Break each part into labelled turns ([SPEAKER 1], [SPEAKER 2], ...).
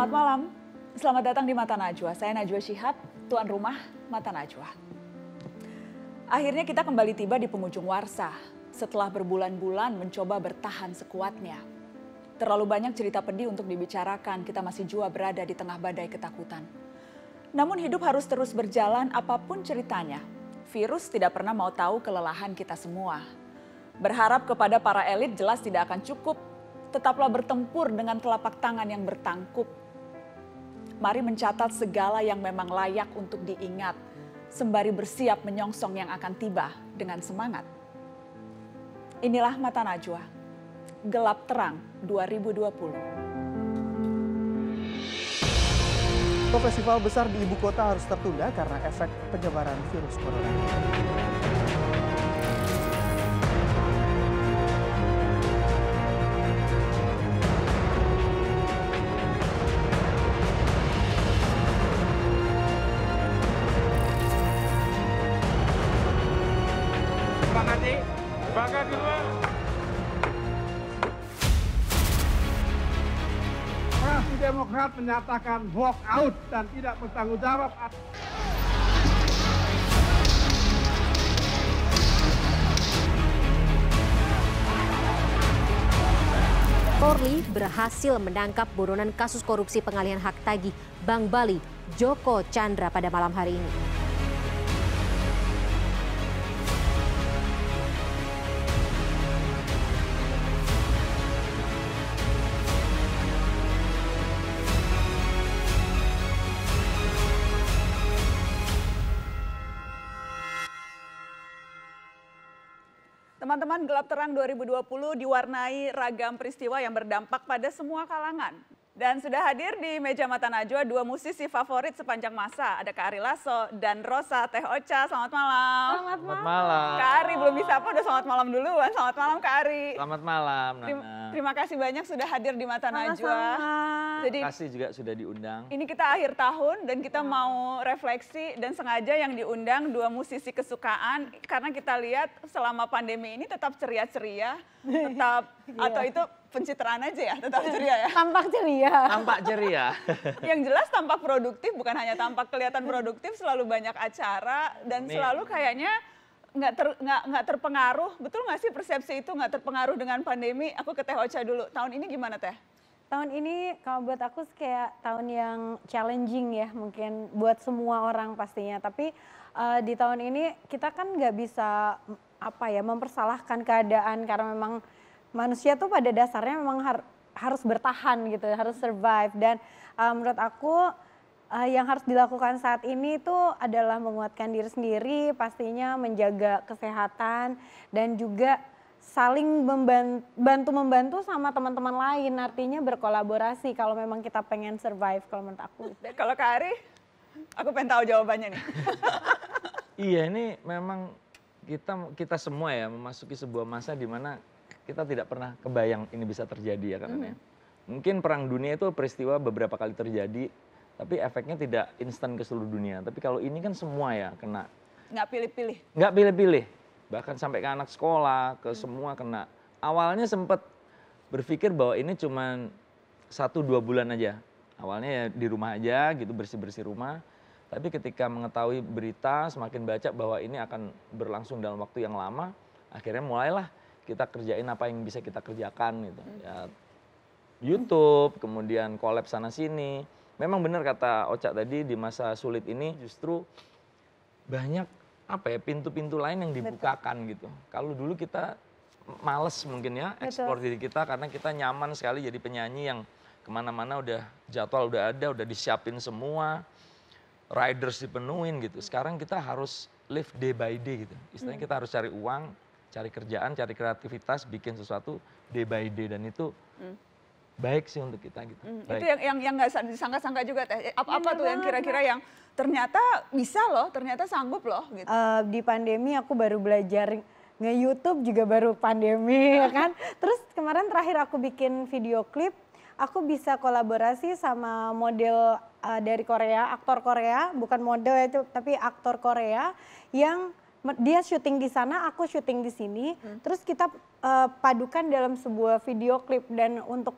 [SPEAKER 1] Selamat malam. Selamat datang di Mata Najwa. Saya Najwa Shihab, tuan rumah Mata Najwa. Akhirnya kita kembali tiba di penghujung warsa setelah berbulan-bulan mencoba bertahan sekuatnya. Terlalu banyak cerita pedih untuk dibicarakan, kita masih jua berada di tengah badai ketakutan. Namun hidup harus terus berjalan apapun ceritanya. Virus tidak pernah mau tahu kelelahan kita semua. Berharap kepada para elit jelas tidak akan cukup. Tetaplah bertempur dengan telapak tangan yang bertangkup Mari mencatat segala yang memang layak untuk diingat, sembari bersiap menyongsong yang akan tiba dengan semangat. Inilah Mata Najwa, Gelap Terang 2020.
[SPEAKER 2] Festival besar di ibu kota harus tertunda karena efek penyebaran virus corona.
[SPEAKER 3] menyatakan walk out dan tidak bertanggung jawab.
[SPEAKER 4] Polri berhasil menangkap buronan kasus korupsi pengalihan hak tagih Bank Bali Joko Chandra pada malam hari ini.
[SPEAKER 1] Teman-teman, gelap terang 2020 diwarnai ragam peristiwa yang berdampak pada semua kalangan, dan sudah hadir di meja mata Najwa dua musisi favorit sepanjang masa. Ada Kak Ari Lasso dan Rosa Teh Ocha. Selamat malam. Selamat, selamat
[SPEAKER 5] malam. Kak
[SPEAKER 1] Ari belum bisa apa udah selamat malam duluan. Selamat malam Kak Ari. Selamat
[SPEAKER 5] malam Nana. Terima,
[SPEAKER 1] kasih banyak sudah hadir di mata sama Najwa. Jadi terima kasih
[SPEAKER 5] juga sudah diundang.
[SPEAKER 1] Ini kita akhir tahun dan kita hmm. mau refleksi dan sengaja yang diundang dua musisi kesukaan karena kita lihat selama pandemi ini tetap ceria-ceria, tetap atau iya. itu pencitraan aja ya, tetap ceria ya. Tampak ceria. Tampak ceria. yang jelas tampak produktif, bukan hanya tampak kelihatan produktif, selalu banyak acara dan Amin. selalu kayaknya nggak ter terpengaruh betul nggak sih persepsi itu nggak terpengaruh dengan pandemi aku ke Teh Ocha dulu tahun ini gimana Teh tahun ini kalau buat aku kayak tahun
[SPEAKER 6] yang challenging ya mungkin buat semua orang pastinya tapi uh, di tahun ini kita kan nggak bisa apa ya mempersalahkan keadaan karena memang manusia tuh pada dasarnya memang har harus bertahan gitu, harus survive. Dan uh, menurut aku uh, yang harus dilakukan saat ini itu adalah menguatkan diri sendiri, pastinya menjaga kesehatan dan juga saling membantu membantu sama teman-teman lain. Artinya berkolaborasi kalau memang kita pengen survive
[SPEAKER 1] kalau menurut aku. kalau Kak Ari, aku pengen tahu jawabannya nih.
[SPEAKER 5] iya, ini memang kita kita semua ya memasuki sebuah masa di mana kita tidak pernah kebayang ini bisa terjadi ya karena hmm. mungkin perang dunia itu peristiwa beberapa kali terjadi tapi efeknya tidak instan ke seluruh dunia. Tapi kalau ini kan semua ya kena.
[SPEAKER 1] Nggak pilih-pilih.
[SPEAKER 5] Nggak pilih-pilih. Bahkan sampai ke anak sekolah, ke hmm. semua kena. Awalnya sempat berpikir bahwa ini cuma satu dua bulan aja. Awalnya ya di rumah aja gitu bersih-bersih rumah. Tapi ketika mengetahui berita, semakin baca bahwa ini akan berlangsung dalam waktu yang lama, akhirnya mulailah kita kerjain apa yang bisa kita kerjakan gitu. Ya, YouTube, kemudian collab sana sini. Memang benar kata Ocha tadi di masa sulit ini justru banyak apa ya pintu-pintu lain yang dibukakan gitu. Kalau dulu kita males mungkin ya ekspor diri kita karena kita nyaman sekali jadi penyanyi yang kemana-mana udah jadwal udah ada, udah disiapin semua, riders dipenuhin gitu. Sekarang kita harus live day by day gitu. Istilahnya hmm. kita harus cari uang, cari kerjaan, cari kreativitas, bikin sesuatu day by day dan itu hmm. baik sih untuk kita gitu. Hmm. Itu
[SPEAKER 1] yang yang nggak sangka-sangka juga teh. Eh, apa-apa ya, tuh yang kira-kira yang ternyata bisa loh, ternyata sanggup loh gitu.
[SPEAKER 6] Uh, di pandemi aku baru belajar nge-YouTube juga baru pandemi ya kan. Terus kemarin terakhir aku bikin video klip aku bisa kolaborasi sama model uh, dari Korea, aktor Korea, bukan model ya, tapi aktor Korea yang dia syuting di sana, aku syuting di sini, hmm. terus kita uh, padukan dalam sebuah video klip dan untuk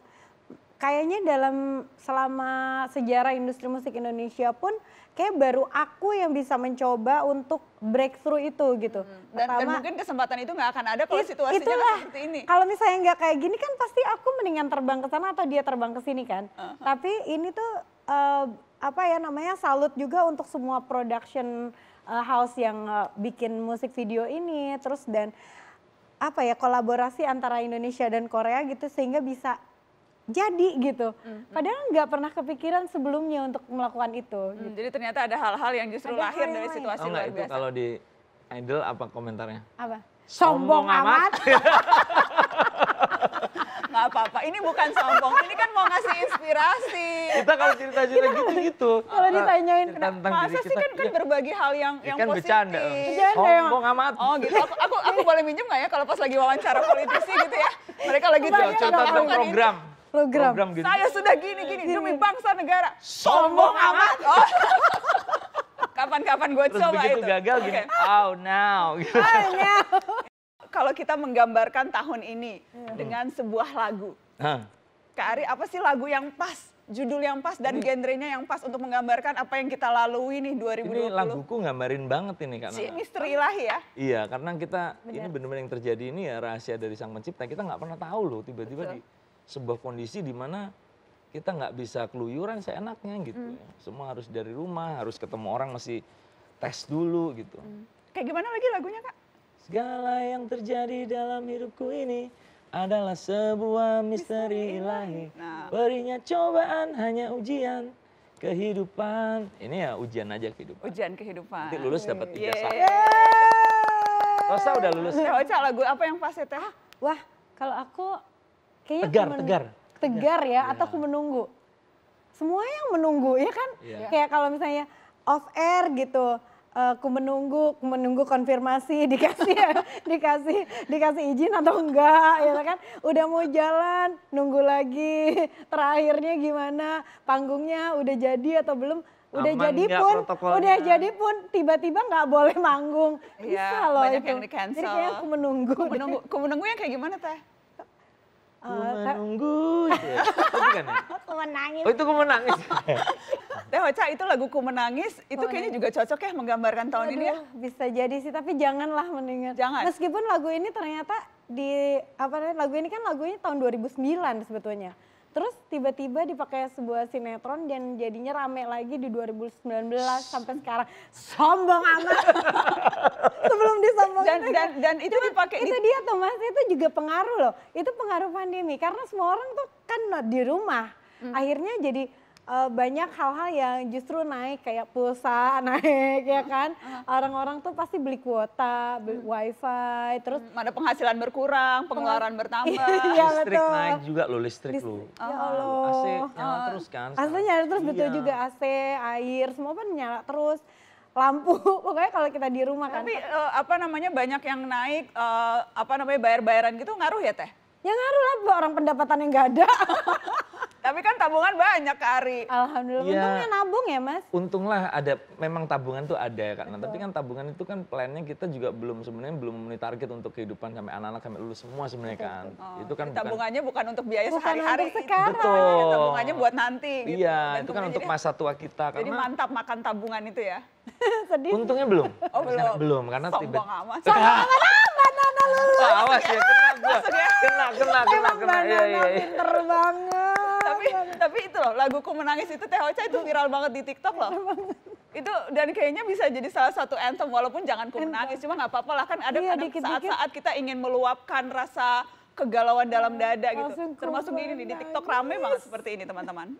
[SPEAKER 6] kayaknya dalam selama sejarah industri musik Indonesia pun kayak baru aku yang bisa mencoba untuk breakthrough itu gitu. Hmm. Dan, Pertama, dan mungkin
[SPEAKER 1] kesempatan itu nggak akan ada kalau situasinya itulah, seperti
[SPEAKER 6] ini. Kalau misalnya nggak kayak gini kan pasti aku mendingan terbang ke sana atau dia terbang ke sini kan. Uh -huh. Tapi ini tuh uh, apa ya namanya salut juga untuk semua production uh, house yang uh, bikin musik video ini terus dan apa ya kolaborasi antara Indonesia dan Korea gitu sehingga bisa jadi gitu. hmm, hmm. Padahal nggak pernah kepikiran
[SPEAKER 1] sebelumnya untuk melakukan itu. Mm, gitu. Jadi ternyata ada hal-hal yang justru ada lahir dari situasi oh, luar biasa. itu
[SPEAKER 5] kalau di Idol apa komentarnya? Apa? Sombong, Sombong amat.
[SPEAKER 1] amat. nggak apa-apa. Ini bukan sombong. Ini kan mau ngasih inspirasi. Kita
[SPEAKER 5] kalau cerita-cerita
[SPEAKER 1] gitu-gitu. Kalau ditanyain kenapa masa sih kan kan berbagi hal yang ya yang kan positif. Bercanda. Sombong amat. Oh gitu. Aku aku, aku boleh minjem nggak ya kalau pas lagi wawancara politisi gitu ya. Mereka lagi cerita tentang program.
[SPEAKER 6] Program. program gini. Gitu. Saya
[SPEAKER 1] sudah gini-gini demi bangsa negara. Sombong, amat. Oh kapan-kapan gue Terus coba begitu itu. gagal okay. gini, oh now. Oh now. kalau kita menggambarkan tahun ini hmm. dengan sebuah lagu. Hmm. Kak Ari, apa sih lagu yang pas, judul yang pas dan genrenya yang pas untuk menggambarkan apa yang kita lalui nih 2020? Ini laguku
[SPEAKER 5] nggambarin banget ini karena si
[SPEAKER 1] misteri lah ya.
[SPEAKER 5] Iya, karena kita bener. ini benar-benar yang terjadi ini ya rahasia dari Sang Pencipta. Kita nggak pernah tahu loh tiba-tiba di sebuah kondisi di mana kita nggak bisa keluyuran seenaknya gitu hmm. Ya. Semua harus dari rumah, harus ketemu orang masih tes dulu gitu. Hmm.
[SPEAKER 1] Kayak gimana lagi lagunya, Kak?
[SPEAKER 5] Segala yang terjadi dalam hidupku ini adalah sebuah misteri ilahi. Nah. Berinya cobaan hanya ujian kehidupan. Ini ya ujian aja kehidupan.
[SPEAKER 1] Ujian kehidupan. Nanti lulus dapat tiga Yeah. yeah.
[SPEAKER 5] Rosa udah lulus. Ya,
[SPEAKER 1] Oca lagu apa yang pas ya Wah, kalau aku
[SPEAKER 6] kayaknya tegar, men- tegar. Tegar ya, yeah. atau aku menunggu. Semua yang menunggu ya kan? Yeah. Kayak kalau misalnya off air gitu aku eh, menunggu aku menunggu konfirmasi dikasih dikasih dikasih izin atau enggak ya kan udah mau jalan nunggu lagi terakhirnya gimana panggungnya udah jadi atau belum udah Aman jadi pun udah jadi pun tiba-tiba nggak boleh manggung
[SPEAKER 1] iya, bisa ya, loh banyak itu yang jadi kayak aku menunggu aku menunggu aku menunggu yang kayak gimana teh Uh,
[SPEAKER 5] menunggu. Itu
[SPEAKER 1] bukan ya? menangis. Oh itu
[SPEAKER 5] aku menangis. Teh
[SPEAKER 1] Ocha itu laguku menangis itu kayaknya juga cocok ya menggambarkan tahun Aduh, ini ya. Bisa
[SPEAKER 6] jadi sih tapi janganlah mendingan. Jangan. Meskipun lagu ini ternyata di apa namanya lagu ini kan lagunya tahun 2009 sebetulnya. Terus tiba-tiba dipakai sebuah sinetron dan jadinya rame lagi di 2019 sampai sekarang. Sombong amat. Sebelum disombongin. Dan, dan, dan itu Cuma, dipakai. Itu dia tuh mas, itu juga pengaruh loh. Itu pengaruh pandemi karena semua orang tuh kan di rumah. Hmm. Akhirnya jadi uh, banyak hal-hal yang justru naik kayak pulsa naik ya kan orang-orang tuh pasti
[SPEAKER 1] beli kuota beli hmm. wifi terus hmm, ada penghasilan berkurang pengeluaran bertambah ya,
[SPEAKER 5] listrik betul. naik juga lo listrik List lo ya
[SPEAKER 1] oh. AC oh. kan nyala terus kan AC nyala terus iya. betul juga AC air semua kan nyala terus lampu pokoknya kalau kita di rumah tapi, kan tapi uh, apa namanya banyak yang naik uh, apa namanya bayar-bayaran gitu ngaruh ya teh Ya ngaruh lah orang pendapatan yang gak ada. Tapi kan tabungan banyak Kak Ari. Alhamdulillah.
[SPEAKER 6] Ya, Untungnya nabung ya Mas.
[SPEAKER 5] Untunglah ada, memang tabungan tuh ada ya Kak. Nah, tapi kan tabungan itu kan plannya kita juga belum sebenarnya belum memenuhi target untuk kehidupan sampai anak-anak sampai lulus semua sebenarnya kan. Oh, itu kan tabungannya
[SPEAKER 1] bukan, untuk biaya sehari-hari. Sekarang. Betul. tabungannya buat nanti. Iya, gitu. itu kan untuk masa
[SPEAKER 5] tua kita. Jadi karena,
[SPEAKER 1] mantap makan tabungan itu ya. Sedih. Untungnya belum. Oh belum. Belum karena Sombong tiba. Sombong amat lulus. awas ya, iya. kena gue. Ya. kena, kena, kena, Emang kena. Iya, iya, iya. Pinter banget. Tapi, tapi itu loh, laguku menangis itu Teh Ocha itu viral banget di TikTok loh. itu dan kayaknya bisa jadi salah satu anthem walaupun jangan ku menangis cuma nggak apa-apa lah kan ada iya, saat-saat kita ingin meluapkan rasa kegalauan dalam iya, dada gitu termasuk ini di TikTok rame banget seperti ini teman-teman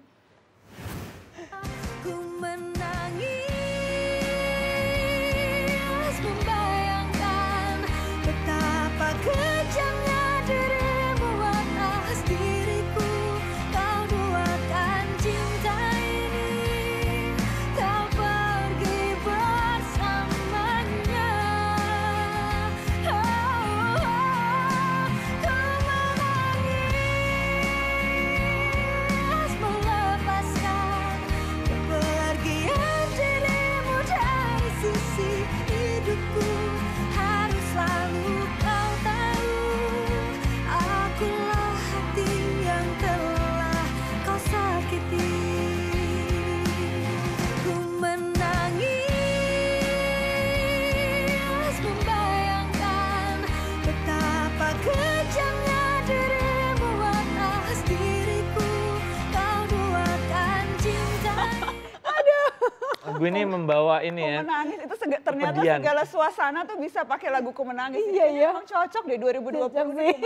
[SPEAKER 6] could
[SPEAKER 5] lagu ini membawa ini ya.
[SPEAKER 1] Menangis itu sega, ternyata Kepedian. segala suasana tuh bisa pakai lagu ku menangis. Iya iya. Emang cocok deh 2020 ku menangis.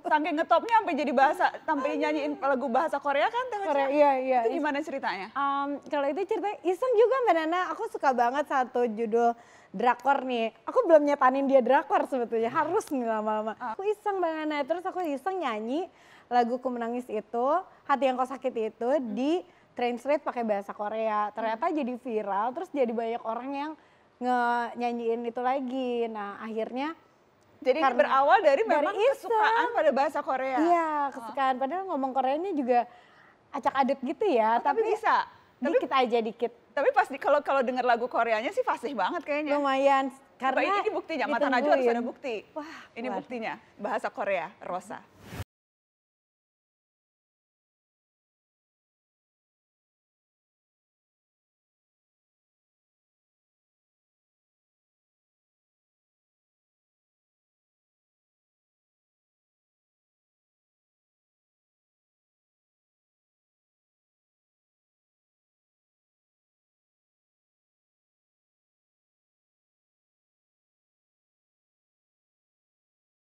[SPEAKER 1] Saking ngetopnya sampai jadi bahasa, sampai nyanyiin lagu bahasa Korea kan Teh Korea, iya iya. Itu gimana ceritanya?
[SPEAKER 6] Um, kalau itu ceritanya iseng juga Mbak Nana. Aku suka banget satu judul drakor nih. Aku belum nyetanin dia drakor sebetulnya. Harus nih lama-lama. Ah. Aku iseng Mbak Nana. Terus aku iseng nyanyi lagu ku menangis itu, hati yang kau sakit itu hmm. di translate pakai bahasa Korea ternyata hmm. jadi viral terus jadi banyak orang yang nge nyanyiin itu lagi nah akhirnya
[SPEAKER 1] jadi karena, berawal dari memang dari kesukaan pada bahasa Korea iya oh. kesukaan
[SPEAKER 6] oh. padahal ngomong Koreanya juga acak aduk gitu ya oh, tapi, tapi
[SPEAKER 1] bisa tapi, dikit aja dikit tapi pas kalau kalau dengar lagu Koreanya sih fasih banget kayaknya lumayan
[SPEAKER 7] karena Coba ini, buktinya mata Najwa harus ada bukti
[SPEAKER 1] wah ini buktinya
[SPEAKER 7] bahasa Korea Rosa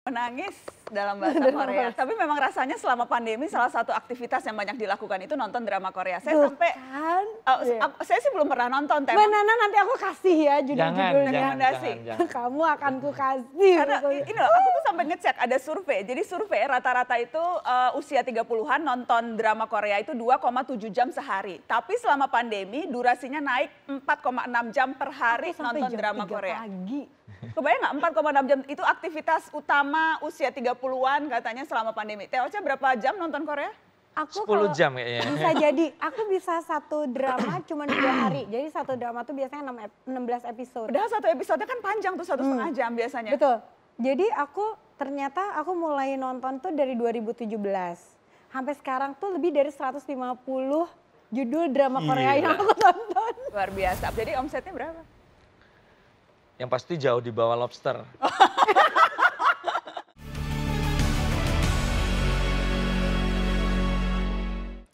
[SPEAKER 1] menangis dalam bahasa Korea. Tapi memang rasanya selama pandemi salah satu aktivitas yang banyak dilakukan itu nonton drama Korea. Saya Duh, sampai kan? uh, oh, yeah. saya sih belum pernah nonton. Mbak Nana nanti aku kasih ya judul-judulnya. Rekomendasi. Kamu akan ku kasih. Karena ini loh, aku tuh sampai ngecek ada survei. Jadi survei rata-rata itu uh, usia 30-an nonton drama Korea itu 2,7 jam sehari. Tapi selama pandemi durasinya naik 4,6 jam per hari nonton drama Korea. Pagi. Kebayang nggak 4,6 jam itu aktivitas utama usia 30 30-an katanya selama pandemi. Teh berapa jam nonton Korea? Aku 10 jam kayaknya. Bisa jadi, aku bisa
[SPEAKER 6] satu drama cuma dua hari. Jadi satu drama tuh biasanya 6, 16 episode. Padahal satu episode kan panjang tuh satu hmm. setengah hmm. jam biasanya. Betul. Jadi aku ternyata aku mulai nonton tuh dari 2017. Sampai sekarang tuh lebih dari 150 judul
[SPEAKER 1] drama iya. Korea yang aku tonton. Luar biasa. Jadi omsetnya berapa?
[SPEAKER 5] Yang pasti jauh di bawah lobster.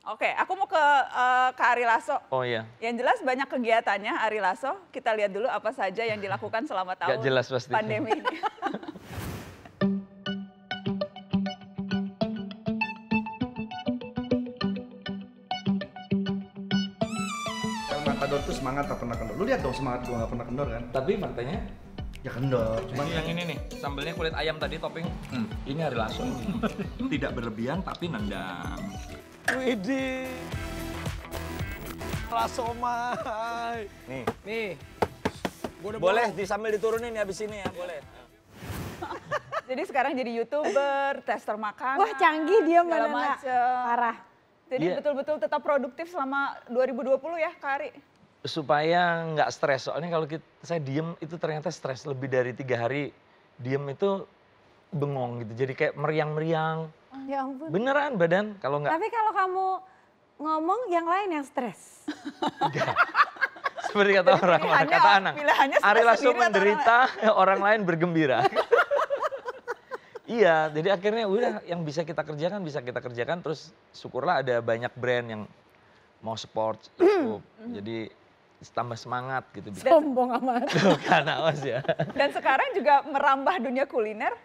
[SPEAKER 1] Oke, aku mau ke uh, ke Ari Lasso. Oh iya. Yang jelas banyak kegiatannya Ari Lasso. Kita lihat dulu apa saja yang dilakukan selama tahun Gak jelas pasti. pandemi
[SPEAKER 5] kendor tuh semangat tak pernah kendor. Lu lihat dong semangat gua gak pernah kendor kan. Tapi faktanya Ya kendor. Cuman yang ini nih, sambelnya kulit ayam tadi topping. Hmm. Ini hari langsung. Tidak berlebihan tapi nendang. Widih. Rasomai. Nih. Nih. boleh disambil diturunin ya abis ini ya, boleh.
[SPEAKER 1] Jadi sekarang jadi YouTuber, tester makanan. Wah, canggih dia mana Nana. Parah. Jadi betul iya. betul-betul tetap produktif selama 2020 ya, Kak Ari
[SPEAKER 5] supaya nggak stres soalnya kalau kita, saya diem itu ternyata stres lebih dari tiga hari diem itu bengong gitu. Jadi kayak meriang-meriang. Ya ampun. Beneran badan kalau nggak. Tapi
[SPEAKER 6] kalau kamu ngomong yang lain yang
[SPEAKER 7] stres.
[SPEAKER 5] Seperti kata Jadi orang lain, kata Anang. Ari langsung menderita, orang, orang lain bergembira. Iya, jadi akhirnya udah yang bisa kita kerjakan bisa kita kerjakan terus syukurlah ada banyak brand yang mau support cukup. jadi tambah semangat gitu.
[SPEAKER 1] Sombong amat. Tuh,
[SPEAKER 5] kan awas ya.
[SPEAKER 1] Dan sekarang juga merambah dunia kuliner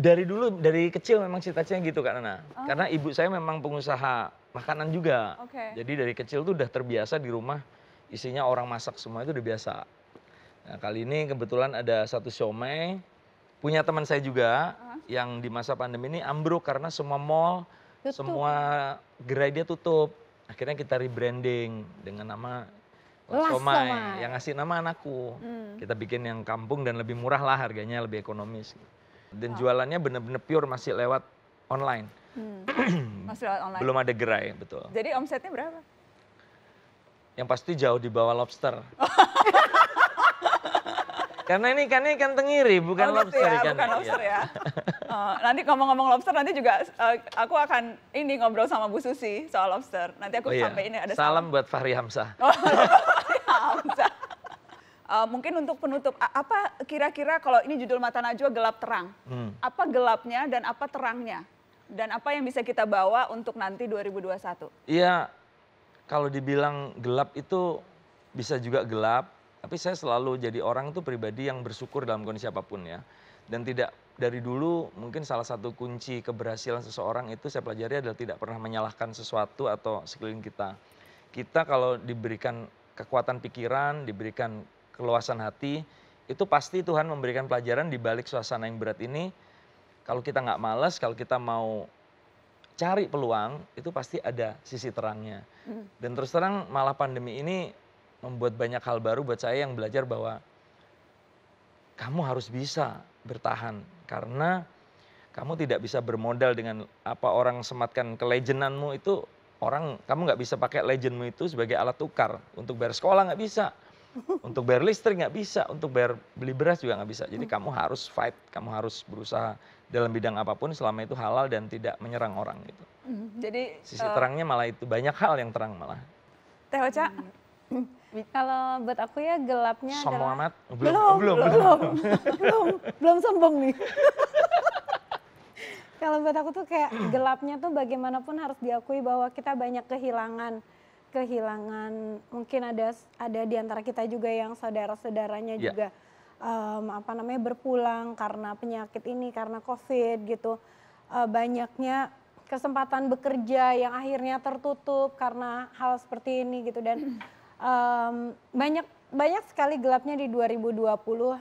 [SPEAKER 5] dari dulu dari kecil memang cita-citanya gitu kak Nana. Oh. Karena ibu saya memang pengusaha makanan juga. Okay. Jadi dari kecil tuh udah terbiasa di rumah isinya orang masak semua itu udah biasa. Nah, kali ini kebetulan ada satu siomay punya teman saya juga uh -huh. yang di masa pandemi ini ambruk karena semua mall, tutup. semua gerai dia tutup. Akhirnya kita rebranding dengan nama Somai yang ngasih nama anakku. Hmm. Kita bikin yang kampung dan lebih murah lah harganya, lebih ekonomis. Gitu dan jualannya benar-benar pure masih lewat online.
[SPEAKER 1] Hmm. masih lewat online. Belum
[SPEAKER 5] ada gerai, betul.
[SPEAKER 1] Jadi omsetnya berapa?
[SPEAKER 5] Yang pasti jauh di bawah lobster. Karena ini kan ikan tengiri, bukan oh, gitu lobster. Ya, ikan, bukan iya. lobster ya.
[SPEAKER 1] uh, nanti ngomong-ngomong lobster, nanti juga uh, aku akan ini ngobrol sama Bu Susi soal lobster. Nanti aku oh, iya. ini ada salam. Salam
[SPEAKER 5] buat Fahri Hamzah. Oh, Fahri
[SPEAKER 1] Hamzah. Uh, mungkin untuk penutup, apa kira-kira kalau ini judul Mata Najwa gelap terang, hmm. apa gelapnya dan apa terangnya? Dan apa yang bisa kita bawa untuk nanti 2021?
[SPEAKER 5] Iya, kalau dibilang gelap itu bisa juga gelap, tapi saya selalu jadi orang itu pribadi yang bersyukur dalam kondisi apapun ya. Dan tidak dari dulu mungkin salah satu kunci keberhasilan seseorang itu saya pelajari adalah tidak pernah menyalahkan sesuatu atau sekeliling kita. Kita kalau diberikan kekuatan pikiran, diberikan keluasan hati, itu pasti Tuhan memberikan pelajaran di balik suasana yang berat ini. Kalau kita nggak malas, kalau kita mau cari peluang, itu pasti ada sisi terangnya. Hmm. Dan terus terang malah pandemi ini membuat banyak hal baru buat saya yang belajar bahwa kamu harus bisa bertahan karena kamu tidak bisa bermodal dengan apa orang sematkan kelejenanmu itu orang kamu nggak bisa pakai legendmu itu sebagai alat tukar untuk bayar sekolah nggak bisa untuk bayar listrik nggak bisa, untuk bayar beli beras juga nggak bisa. Jadi hmm. kamu harus fight, kamu harus berusaha dalam bidang apapun selama itu halal dan tidak menyerang orang gitu.
[SPEAKER 1] Hmm. Jadi sisi uh, terangnya
[SPEAKER 5] malah itu banyak hal yang terang malah.
[SPEAKER 6] Teh Oca, hmm. kalau buat aku ya gelapnya Som adalah... amat? Oh, belum, belum, belum, belum, belum, belum sombong nih. kalau buat aku tuh kayak gelapnya tuh bagaimanapun harus diakui bahwa kita banyak kehilangan kehilangan mungkin ada ada di antara kita juga yang saudara-saudaranya yeah. juga um, apa namanya berpulang karena penyakit ini karena covid gitu uh, banyaknya kesempatan bekerja yang akhirnya tertutup karena hal seperti ini gitu dan um, banyak banyak sekali gelapnya di 2020.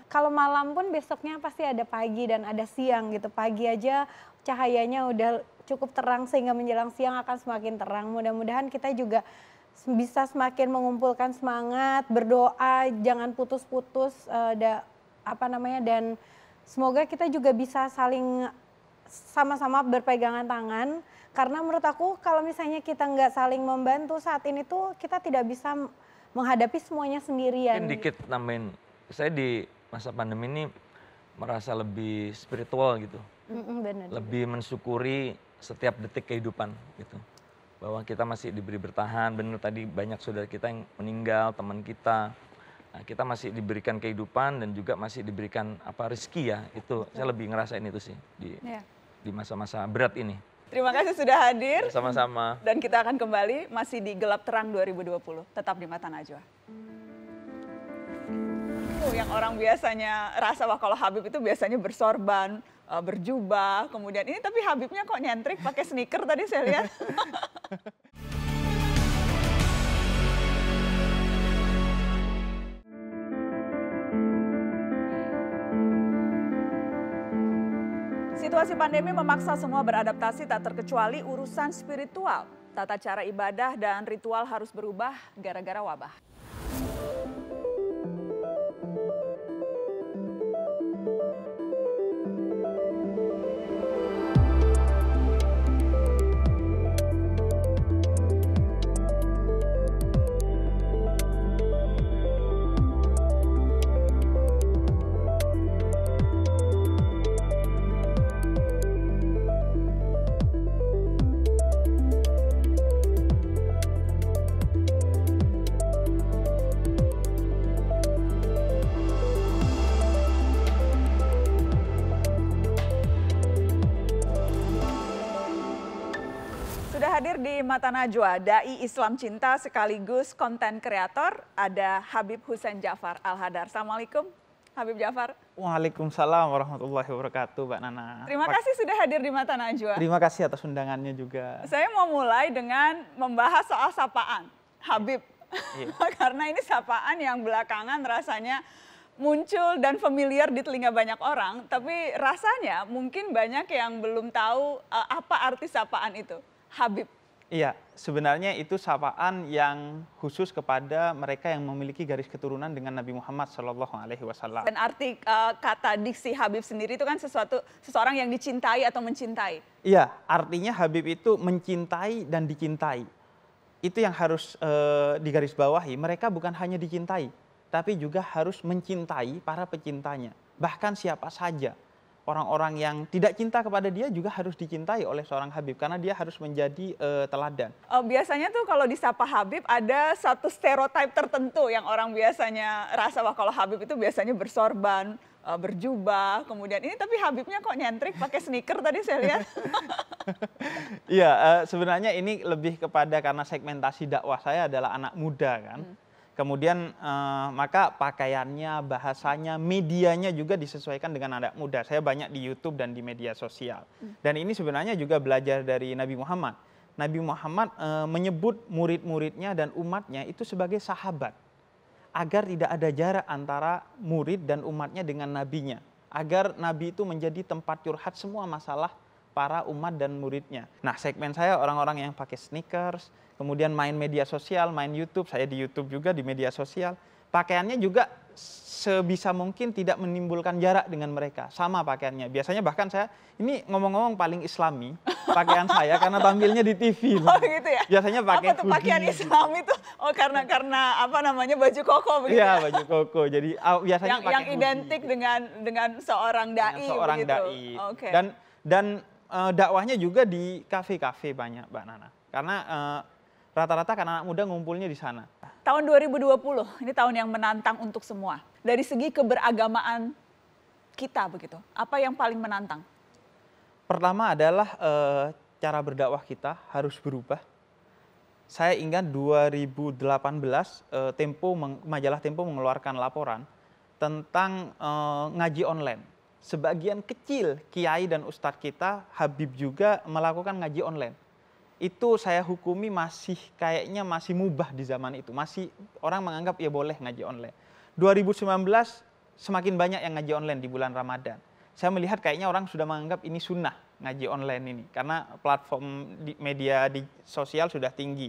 [SPEAKER 6] Kalau malam pun besoknya pasti ada pagi dan ada siang gitu. Pagi aja cahayanya udah cukup terang sehingga menjelang siang akan semakin terang. Mudah-mudahan kita juga bisa semakin mengumpulkan semangat, berdoa, jangan putus-putus uh, apa namanya dan semoga kita juga bisa saling sama-sama berpegangan tangan karena menurut aku kalau misalnya kita nggak saling membantu saat ini tuh kita tidak bisa menghadapi semuanya sendirian. Mungkin dikit
[SPEAKER 5] nambahin, saya di masa pandemi ini merasa lebih spiritual gitu, mm -mm, bener. lebih mensyukuri setiap detik kehidupan gitu bahwa kita masih diberi bertahan. Benar tadi banyak saudara kita yang meninggal, teman kita. Nah, kita masih diberikan kehidupan dan juga masih diberikan apa rezeki ya. Itu Betul. saya lebih ngerasain itu sih di ya. di masa-masa berat ini.
[SPEAKER 1] Terima kasih sudah hadir. Sama-sama. Dan kita akan kembali masih di Gelap Terang 2020. Tetap di Mata Najwa. Yang orang biasanya rasa bahwa kalau Habib itu biasanya bersorban, uh, berjubah, kemudian ini tapi Habibnya kok nyentrik pakai sneaker tadi saya lihat. Situasi pandemi memaksa semua beradaptasi tak terkecuali urusan spiritual. Tata cara ibadah dan ritual harus berubah gara-gara wabah. Najwa, dai Islam Cinta sekaligus konten kreator, ada Habib Husain Jafar Al-Hadar. Assalamualaikum Habib Jafar.
[SPEAKER 2] Waalaikumsalam warahmatullahi wabarakatuh Mbak Nana. Terima kasih
[SPEAKER 1] sudah hadir di Mata Najwa. Terima
[SPEAKER 2] kasih atas undangannya juga.
[SPEAKER 1] Saya mau mulai dengan membahas soal sapaan Habib. yeah. Karena ini sapaan yang belakangan rasanya muncul dan familiar di telinga banyak orang, tapi rasanya mungkin banyak yang belum tahu eh, apa arti sapaan itu. Habib.
[SPEAKER 2] Iya, sebenarnya itu sapaan yang khusus kepada mereka yang memiliki garis keturunan dengan Nabi Muhammad Shallallahu Alaihi Wasallam.
[SPEAKER 1] Dan arti uh, kata diksi Habib sendiri itu kan sesuatu seseorang yang dicintai atau mencintai.
[SPEAKER 2] Iya, artinya Habib itu mencintai dan dicintai. Itu yang harus uh, digarisbawahi. Mereka bukan hanya dicintai, tapi juga harus mencintai para pecintanya, bahkan siapa saja orang-orang yang tidak cinta kepada dia juga harus dicintai oleh seorang Habib karena dia harus menjadi uh, teladan.
[SPEAKER 1] Uh, biasanya tuh kalau disapa Habib ada satu stereotip tertentu yang orang biasanya rasa wah kalau Habib itu biasanya bersorban, eh, berjubah, kemudian ini tapi Habibnya kok nyentrik pakai sneaker tadi saya lihat.
[SPEAKER 2] Iya, eh, sebenarnya ini lebih kepada karena segmentasi dakwah saya adalah anak muda kan. Hmm Kemudian eh, maka pakaiannya, bahasanya, medianya juga disesuaikan dengan anak muda. Saya banyak di YouTube dan di media sosial. Hmm. Dan ini sebenarnya juga belajar dari Nabi Muhammad. Nabi Muhammad eh, menyebut murid-muridnya dan umatnya itu sebagai sahabat. Agar tidak ada jarak antara murid dan umatnya dengan nabinya. Agar nabi itu menjadi tempat curhat semua masalah para umat dan muridnya. Nah segmen saya orang-orang yang pakai sneakers, kemudian main media sosial, main YouTube, saya di YouTube juga di media sosial. Pakaiannya juga sebisa mungkin tidak menimbulkan jarak dengan mereka. Sama pakaiannya. Biasanya bahkan saya ini ngomong-ngomong paling islami pakaian saya karena tampilnya di TV. Oh
[SPEAKER 1] gitu ya. Biasanya pakai apa tuh pakaian Islam itu? Oh karena karena apa namanya baju koko begitu. Iya, ya? baju
[SPEAKER 2] koko. Jadi biasanya yang, pakai yang identik
[SPEAKER 1] hoodie. dengan dengan seorang dai dengan seorang begitu. dai. Oke. Okay. Dan
[SPEAKER 2] dan eh, dakwahnya juga di kafe-kafe banyak Mbak Nana. Karena eh, Rata-rata kan anak muda ngumpulnya di sana.
[SPEAKER 1] Tahun 2020, ini tahun yang menantang untuk semua. Dari segi keberagamaan kita begitu, apa yang paling menantang?
[SPEAKER 2] Pertama adalah e, cara berdakwah kita harus berubah. Saya ingat 2018 e, eh, Tempo majalah Tempo mengeluarkan laporan tentang e, ngaji online. Sebagian kecil kiai dan ustadz kita Habib juga melakukan ngaji online itu saya hukumi masih kayaknya masih mubah di zaman itu. Masih orang menganggap ya boleh ngaji online. 2019 semakin banyak yang ngaji online di bulan Ramadan. Saya melihat kayaknya orang sudah menganggap ini sunnah ngaji online ini karena platform di media di sosial sudah tinggi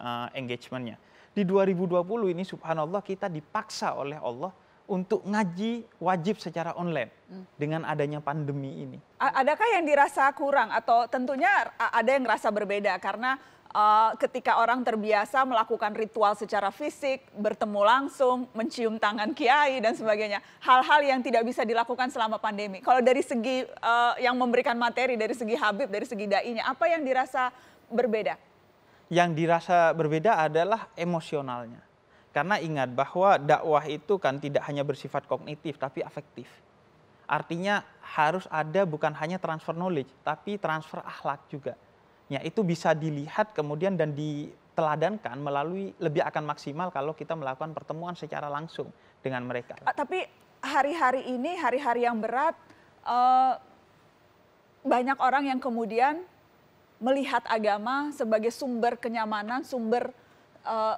[SPEAKER 2] uh, engagementnya. Di 2020 ini subhanallah kita dipaksa oleh Allah untuk ngaji wajib secara online dengan adanya pandemi ini.
[SPEAKER 1] Adakah yang dirasa kurang atau tentunya ada yang merasa berbeda karena uh, ketika orang terbiasa melakukan ritual secara fisik, bertemu langsung, mencium tangan kiai dan sebagainya, hal-hal yang tidak bisa dilakukan selama pandemi. Kalau dari segi uh, yang memberikan materi, dari segi Habib, dari segi dai apa yang dirasa berbeda?
[SPEAKER 2] Yang dirasa berbeda adalah emosionalnya karena ingat bahwa dakwah itu kan tidak hanya bersifat kognitif tapi afektif. Artinya harus ada bukan hanya transfer knowledge tapi transfer akhlak juga. Ya itu bisa dilihat kemudian dan diteladankan melalui lebih akan maksimal kalau kita melakukan pertemuan secara langsung dengan mereka.
[SPEAKER 1] Ah, tapi hari-hari ini hari-hari yang berat eh, banyak orang yang kemudian melihat agama sebagai sumber kenyamanan, sumber eh,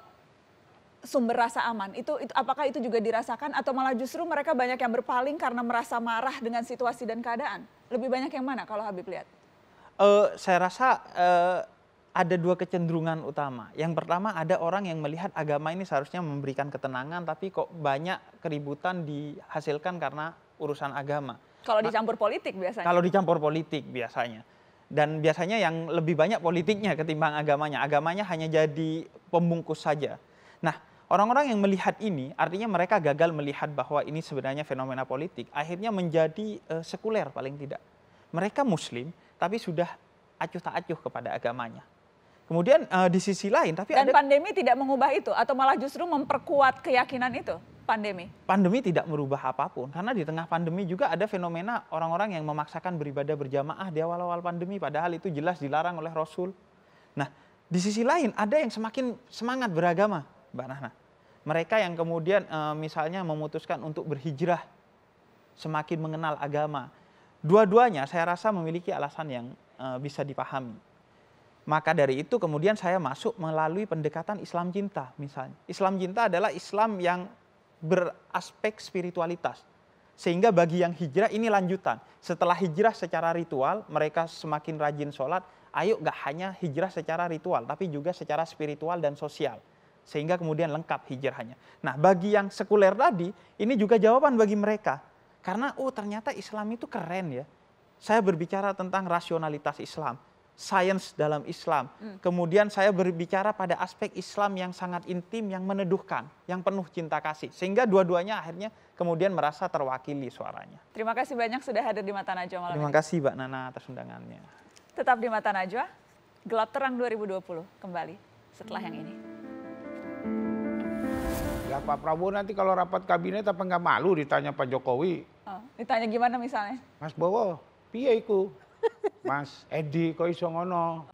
[SPEAKER 1] sumber rasa aman. Itu, itu apakah itu juga dirasakan atau malah justru mereka banyak yang berpaling karena merasa marah dengan situasi dan keadaan? Lebih banyak yang mana kalau Habib lihat?
[SPEAKER 2] Uh, saya rasa uh, ada dua kecenderungan utama. Yang pertama ada orang yang melihat agama ini seharusnya memberikan ketenangan tapi kok banyak keributan dihasilkan karena urusan agama.
[SPEAKER 1] Kalau nah, dicampur politik biasanya. Kalau dicampur
[SPEAKER 2] politik biasanya dan biasanya yang lebih banyak politiknya ketimbang agamanya. Agamanya hanya jadi pembungkus saja. Nah, Orang-orang yang melihat ini, artinya mereka gagal melihat bahwa ini sebenarnya fenomena politik, akhirnya menjadi uh, sekuler paling tidak. Mereka Muslim, tapi sudah acuh tak acuh kepada agamanya. Kemudian uh, di sisi lain, tapi dan
[SPEAKER 1] ada... pandemi tidak mengubah itu, atau malah justru memperkuat keyakinan itu pandemi?
[SPEAKER 2] Pandemi tidak merubah apapun karena di tengah pandemi juga ada fenomena orang-orang yang memaksakan beribadah berjamaah di awal-awal pandemi padahal itu jelas dilarang oleh Rasul. Nah, di sisi lain ada yang semakin semangat beragama, Mbak Nana. Mereka yang kemudian e, misalnya memutuskan untuk berhijrah semakin mengenal agama. Dua-duanya saya rasa memiliki alasan yang e, bisa dipahami. Maka dari itu kemudian saya masuk melalui pendekatan Islam cinta misalnya. Islam cinta adalah Islam yang beraspek spiritualitas. Sehingga bagi yang hijrah ini lanjutan. Setelah hijrah secara ritual, mereka semakin rajin sholat. Ayo gak hanya hijrah secara ritual, tapi juga secara spiritual dan sosial sehingga kemudian lengkap hijrahnya. Nah, bagi yang sekuler tadi, ini juga jawaban bagi mereka. Karena oh ternyata Islam itu keren ya. Saya berbicara tentang rasionalitas Islam, sains dalam Islam. Hmm. Kemudian saya berbicara pada aspek Islam yang sangat intim, yang meneduhkan, yang penuh cinta kasih. Sehingga dua-duanya akhirnya kemudian merasa terwakili suaranya.
[SPEAKER 1] Terima kasih banyak sudah hadir di Mata Najwa malam Terima
[SPEAKER 2] kasih Mbak Nana atas undangannya.
[SPEAKER 1] Tetap di Mata Najwa, Gelap Terang 2020 kembali setelah yang ini
[SPEAKER 3] ya Pak Prabowo nanti kalau rapat kabinet apa nggak malu ditanya Pak Jokowi?
[SPEAKER 1] Oh, ditanya gimana misalnya?
[SPEAKER 3] Mas Bowo, piye iku? Mas Edi kok iso ngono?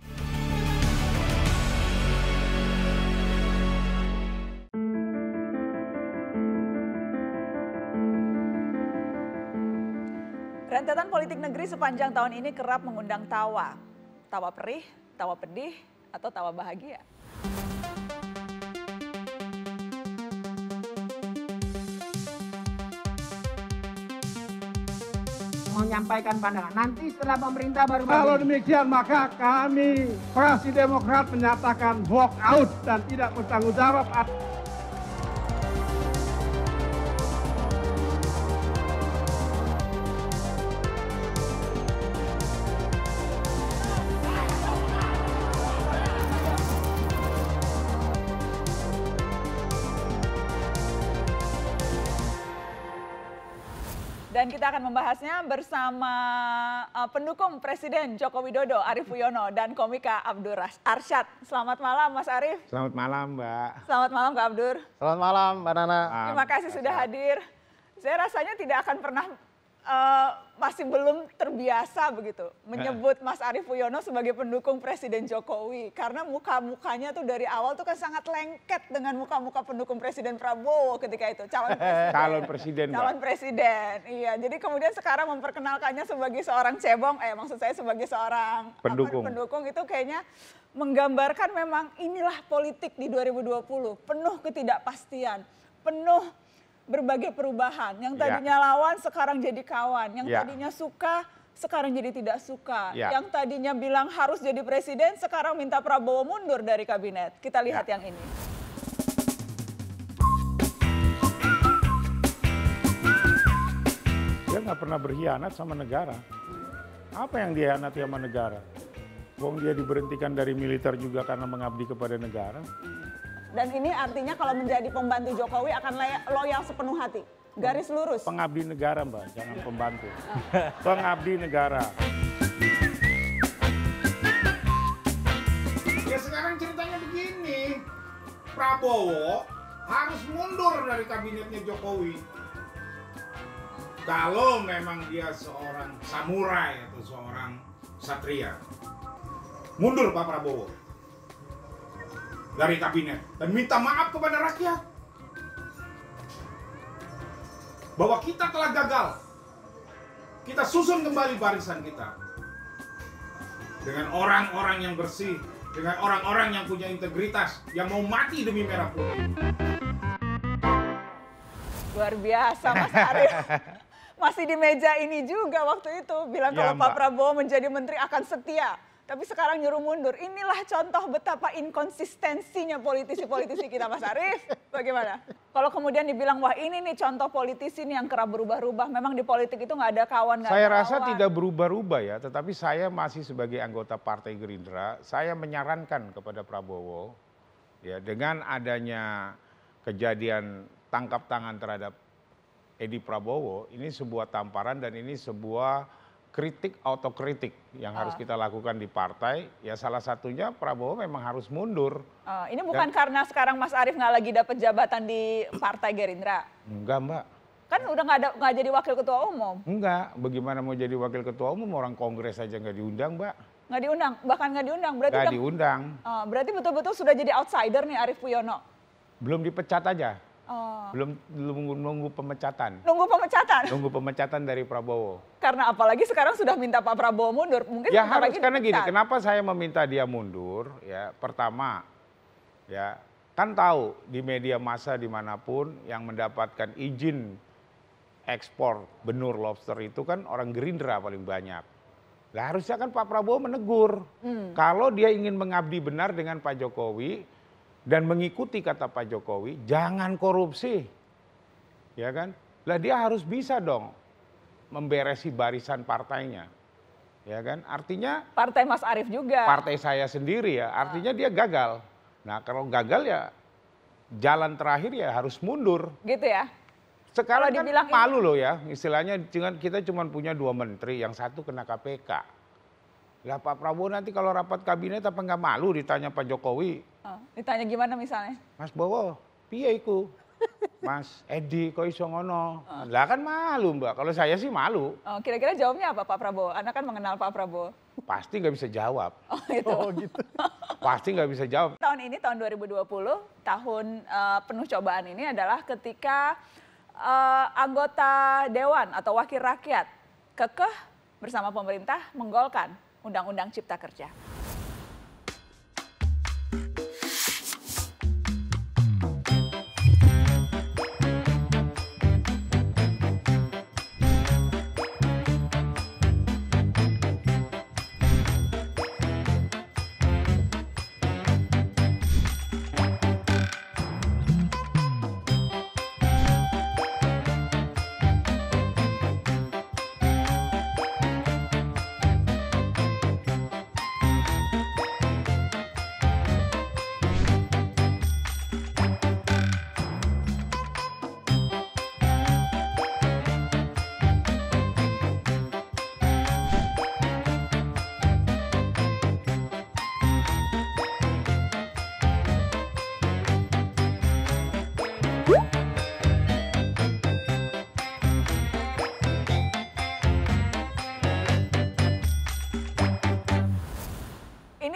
[SPEAKER 1] Rentetan politik negeri sepanjang tahun ini kerap mengundang tawa. Tawa perih, tawa pedih, atau tawa bahagia.
[SPEAKER 7] menyampaikan pandangan. Nanti setelah pemerintah baru... Kalau
[SPEAKER 3] demikian maka kami fraksi Demokrat menyatakan walk out dan tidak bertanggung jawab
[SPEAKER 1] kita akan membahasnya bersama uh, pendukung Presiden Joko Widodo Arif Puyono dan komika Abdur Arsyad. Selamat malam Mas Arif.
[SPEAKER 3] Selamat malam Mbak.
[SPEAKER 1] Selamat malam Kak Abdur.
[SPEAKER 4] Selamat malam Mbak Nana. Terima kasih
[SPEAKER 1] Mbak. sudah hadir. Saya rasanya tidak akan pernah uh, masih belum terbiasa begitu menyebut eh. Mas Arief Puyono sebagai pendukung Presiden Jokowi karena muka-mukanya tuh dari awal tuh kan sangat lengket dengan muka-muka pendukung Presiden Prabowo ketika itu calon presiden.
[SPEAKER 3] calon presiden calon
[SPEAKER 1] presiden iya jadi kemudian sekarang memperkenalkannya sebagai seorang cebong eh maksud saya sebagai seorang pendukung apa, pendukung itu kayaknya menggambarkan memang inilah politik di 2020 penuh ketidakpastian penuh berbagai perubahan. Yang ya. tadinya yeah. lawan sekarang jadi kawan, yang yeah. tadinya suka sekarang jadi tidak suka. Yeah. Yang tadinya bilang harus jadi presiden sekarang minta Prabowo mundur dari kabinet. Kita ya. lihat yeah. yang ini.
[SPEAKER 3] Dia nggak pernah berkhianat sama negara. Apa yang dia khianati sama negara? Wong dia diberhentikan dari militer juga karena mengabdi kepada negara.
[SPEAKER 1] Dan ini artinya kalau menjadi pembantu Jokowi akan loyal sepenuh hati.
[SPEAKER 3] Garis lurus. Pengabdi negara, Mbak, jangan pembantu. Pengabdi negara. Ya sekarang ceritanya begini. Prabowo harus mundur dari kabinetnya Jokowi. Kalau memang dia seorang samurai atau seorang satria. Mundur Pak Prabowo dari kabinet dan minta maaf kepada rakyat bahwa kita telah gagal. Kita susun kembali barisan kita dengan orang-orang yang bersih, dengan orang-orang yang punya integritas, yang mau mati demi merah putih.
[SPEAKER 1] Luar biasa Mas Arif. Masih di meja ini juga waktu itu bilang ya, kalau Pak Prabowo menjadi menteri akan setia tapi sekarang nyuruh mundur. Inilah contoh betapa inkonsistensinya politisi-politisi kita, Mas Arief. Bagaimana? Kalau kemudian dibilang, wah ini nih contoh politisi nih yang kerap berubah-ubah. Memang di politik itu nggak ada kawan, nggak Saya rasa kawan. tidak
[SPEAKER 3] berubah-ubah ya, tetapi saya masih sebagai anggota Partai Gerindra, saya menyarankan kepada Prabowo, ya dengan adanya kejadian tangkap tangan terhadap Edi Prabowo, ini sebuah tamparan dan ini sebuah kritik autokritik yang harus ah. kita lakukan di partai. Ya salah satunya Prabowo memang harus mundur.
[SPEAKER 1] Uh, ini bukan Dan, karena sekarang Mas Arief nggak lagi dapat jabatan di Partai Gerindra? Enggak mbak. Kan udah nggak ada gak jadi wakil ketua umum?
[SPEAKER 3] Enggak. Bagaimana mau jadi wakil ketua umum orang Kongres aja nggak diundang mbak?
[SPEAKER 1] Nggak diundang, bahkan nggak diundang. Berarti nggak diundang. Uh, berarti betul-betul sudah jadi outsider nih Arief Puyono.
[SPEAKER 3] Belum dipecat aja. Oh. Belum, belum nunggu pemecatan.
[SPEAKER 1] Nunggu pemecatan. Nunggu
[SPEAKER 3] pemecatan dari Prabowo.
[SPEAKER 1] Karena apalagi sekarang sudah minta Pak Prabowo mundur, mungkin Ya harus lagi karena dipecat. gini, kenapa
[SPEAKER 3] saya meminta dia mundur? Ya, pertama ya, kan tahu di media massa dimanapun yang mendapatkan izin ekspor benur lobster itu kan orang Gerindra paling banyak. Nah, harusnya kan Pak Prabowo menegur. Hmm. Kalau dia ingin mengabdi benar dengan Pak Jokowi, dan mengikuti kata Pak Jokowi, jangan korupsi. Ya kan? Lah dia harus bisa dong memberesi barisan partainya. Ya kan? Artinya
[SPEAKER 1] partai Mas Arief juga. Partai
[SPEAKER 3] saya sendiri ya. Artinya dia gagal. Nah, kalau gagal ya jalan terakhir ya harus mundur.
[SPEAKER 1] Gitu ya. Sekarang kalau kan dibilang malu loh
[SPEAKER 3] ya, istilahnya dengan kita cuma punya dua menteri, yang satu kena KPK. Lah Pak Prabowo nanti kalau rapat kabinet apa nggak malu ditanya Pak Jokowi?
[SPEAKER 1] Oh, ditanya gimana misalnya?
[SPEAKER 3] Mas Bowo, piye iku? Mas Edi kok iso ngono? Oh. Lah kan malu Mbak, kalau saya sih malu.
[SPEAKER 1] Oh, kira-kira jawabnya apa Pak Prabowo? Anda kan mengenal Pak Prabowo.
[SPEAKER 3] Pasti nggak bisa jawab.
[SPEAKER 1] Oh gitu. Oh, gitu.
[SPEAKER 3] Pasti nggak bisa jawab.
[SPEAKER 1] Tahun ini tahun 2020, tahun uh, penuh cobaan ini adalah ketika uh, anggota dewan atau wakil rakyat kekeh bersama pemerintah menggolkan Undang-Undang Cipta Kerja.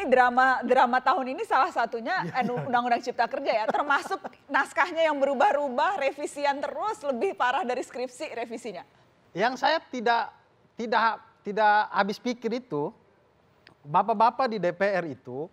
[SPEAKER 1] drama drama tahun ini salah satunya iya. eh, Undang-Undang Cipta Kerja ya, termasuk naskahnya yang berubah-ubah, revisian terus lebih parah dari skripsi revisinya.
[SPEAKER 4] Yang saya tidak tidak tidak habis pikir itu bapak-bapak di DPR itu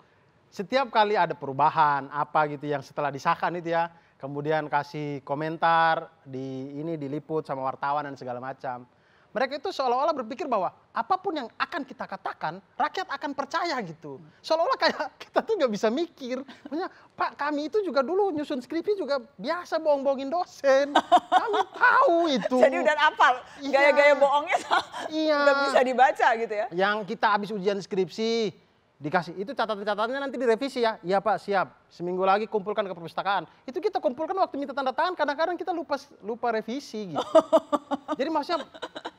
[SPEAKER 4] setiap kali ada perubahan apa gitu yang setelah disahkan itu ya kemudian kasih komentar di ini diliput sama wartawan dan segala macam mereka itu seolah-olah berpikir bahwa apapun yang akan kita katakan, rakyat akan percaya gitu. Seolah-olah kayak kita tuh nggak bisa mikir. Maksudnya, Pak kami itu juga dulu nyusun skripsi juga biasa bohong-bohongin dosen. Kami tahu itu. Jadi udah apal, iya. gaya-gaya bohongnya iya. udah bisa dibaca gitu ya. Yang kita habis ujian skripsi, dikasih itu catatan-catatannya nanti direvisi ya ya pak siap seminggu lagi kumpulkan ke perpustakaan itu kita kumpulkan waktu minta tanda tangan kadang-kadang kita lupa lupa revisi gitu jadi maksudnya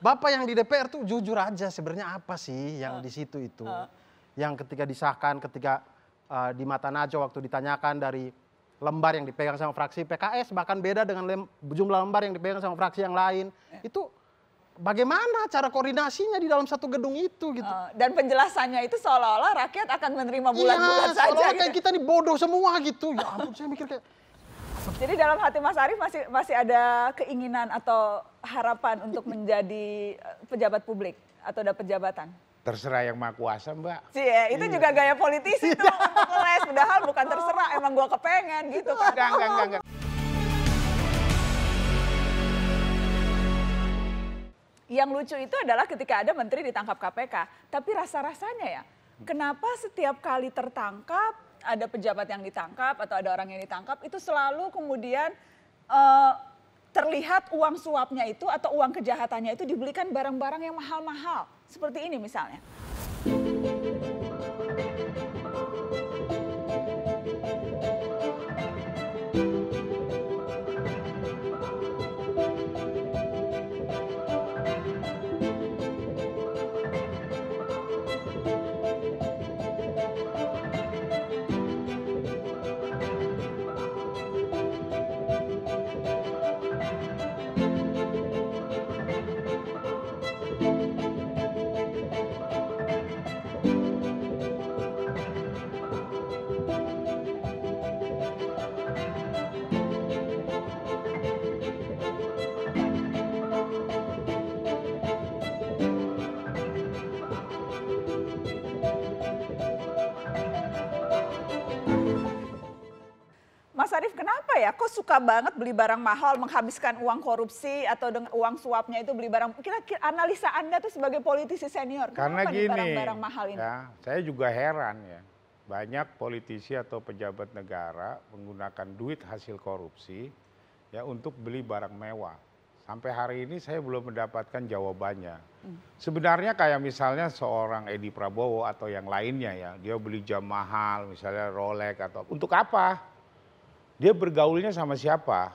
[SPEAKER 4] bapak yang di DPR tuh jujur aja sebenarnya apa sih yang uh. di situ itu uh. yang ketika disahkan ketika uh, di mata Najwa waktu ditanyakan dari lembar yang dipegang sama fraksi PKS bahkan beda dengan lem, jumlah lembar yang dipegang sama fraksi yang lain eh. itu bagaimana cara koordinasinya di dalam satu gedung itu gitu. Uh, dan penjelasannya itu seolah-olah
[SPEAKER 1] rakyat akan menerima iya, bulan-bulan ya, saja. Seolah gitu.
[SPEAKER 4] kita nih bodoh semua gitu. Ya ampun saya mikir kayak
[SPEAKER 1] jadi dalam hati Mas Arief masih masih ada keinginan atau harapan untuk menjadi eh, pejabat publik atau dapat jabatan?
[SPEAKER 3] Terserah yang maha kuasa, Mbak. Cie, ya itu iya. juga
[SPEAKER 1] gaya politisi tuh untuk Padahal bukan terserah, emang gue kepengen gitu kan. Enggak, enggak, enggak. enggak. yang lucu itu adalah ketika ada menteri ditangkap KPK, tapi rasa-rasanya ya, kenapa setiap kali tertangkap ada pejabat yang ditangkap atau ada orang yang ditangkap itu selalu kemudian uh, terlihat uang suapnya itu atau uang kejahatannya itu dibelikan barang-barang yang mahal-mahal seperti ini misalnya. ya, kok suka banget beli barang mahal, menghabiskan uang korupsi atau dengan uang suapnya itu beli barang. Kira, kira analisa Anda tuh sebagai politisi senior, karena gini, barang-barang mahal ini? Ya,
[SPEAKER 3] saya juga heran ya, banyak politisi atau pejabat negara menggunakan duit hasil korupsi ya untuk beli barang mewah. Sampai hari ini saya belum mendapatkan jawabannya. Hmm. Sebenarnya kayak misalnya seorang Edi Prabowo atau yang lainnya ya, dia beli jam mahal, misalnya Rolex atau untuk apa? dia bergaulnya sama siapa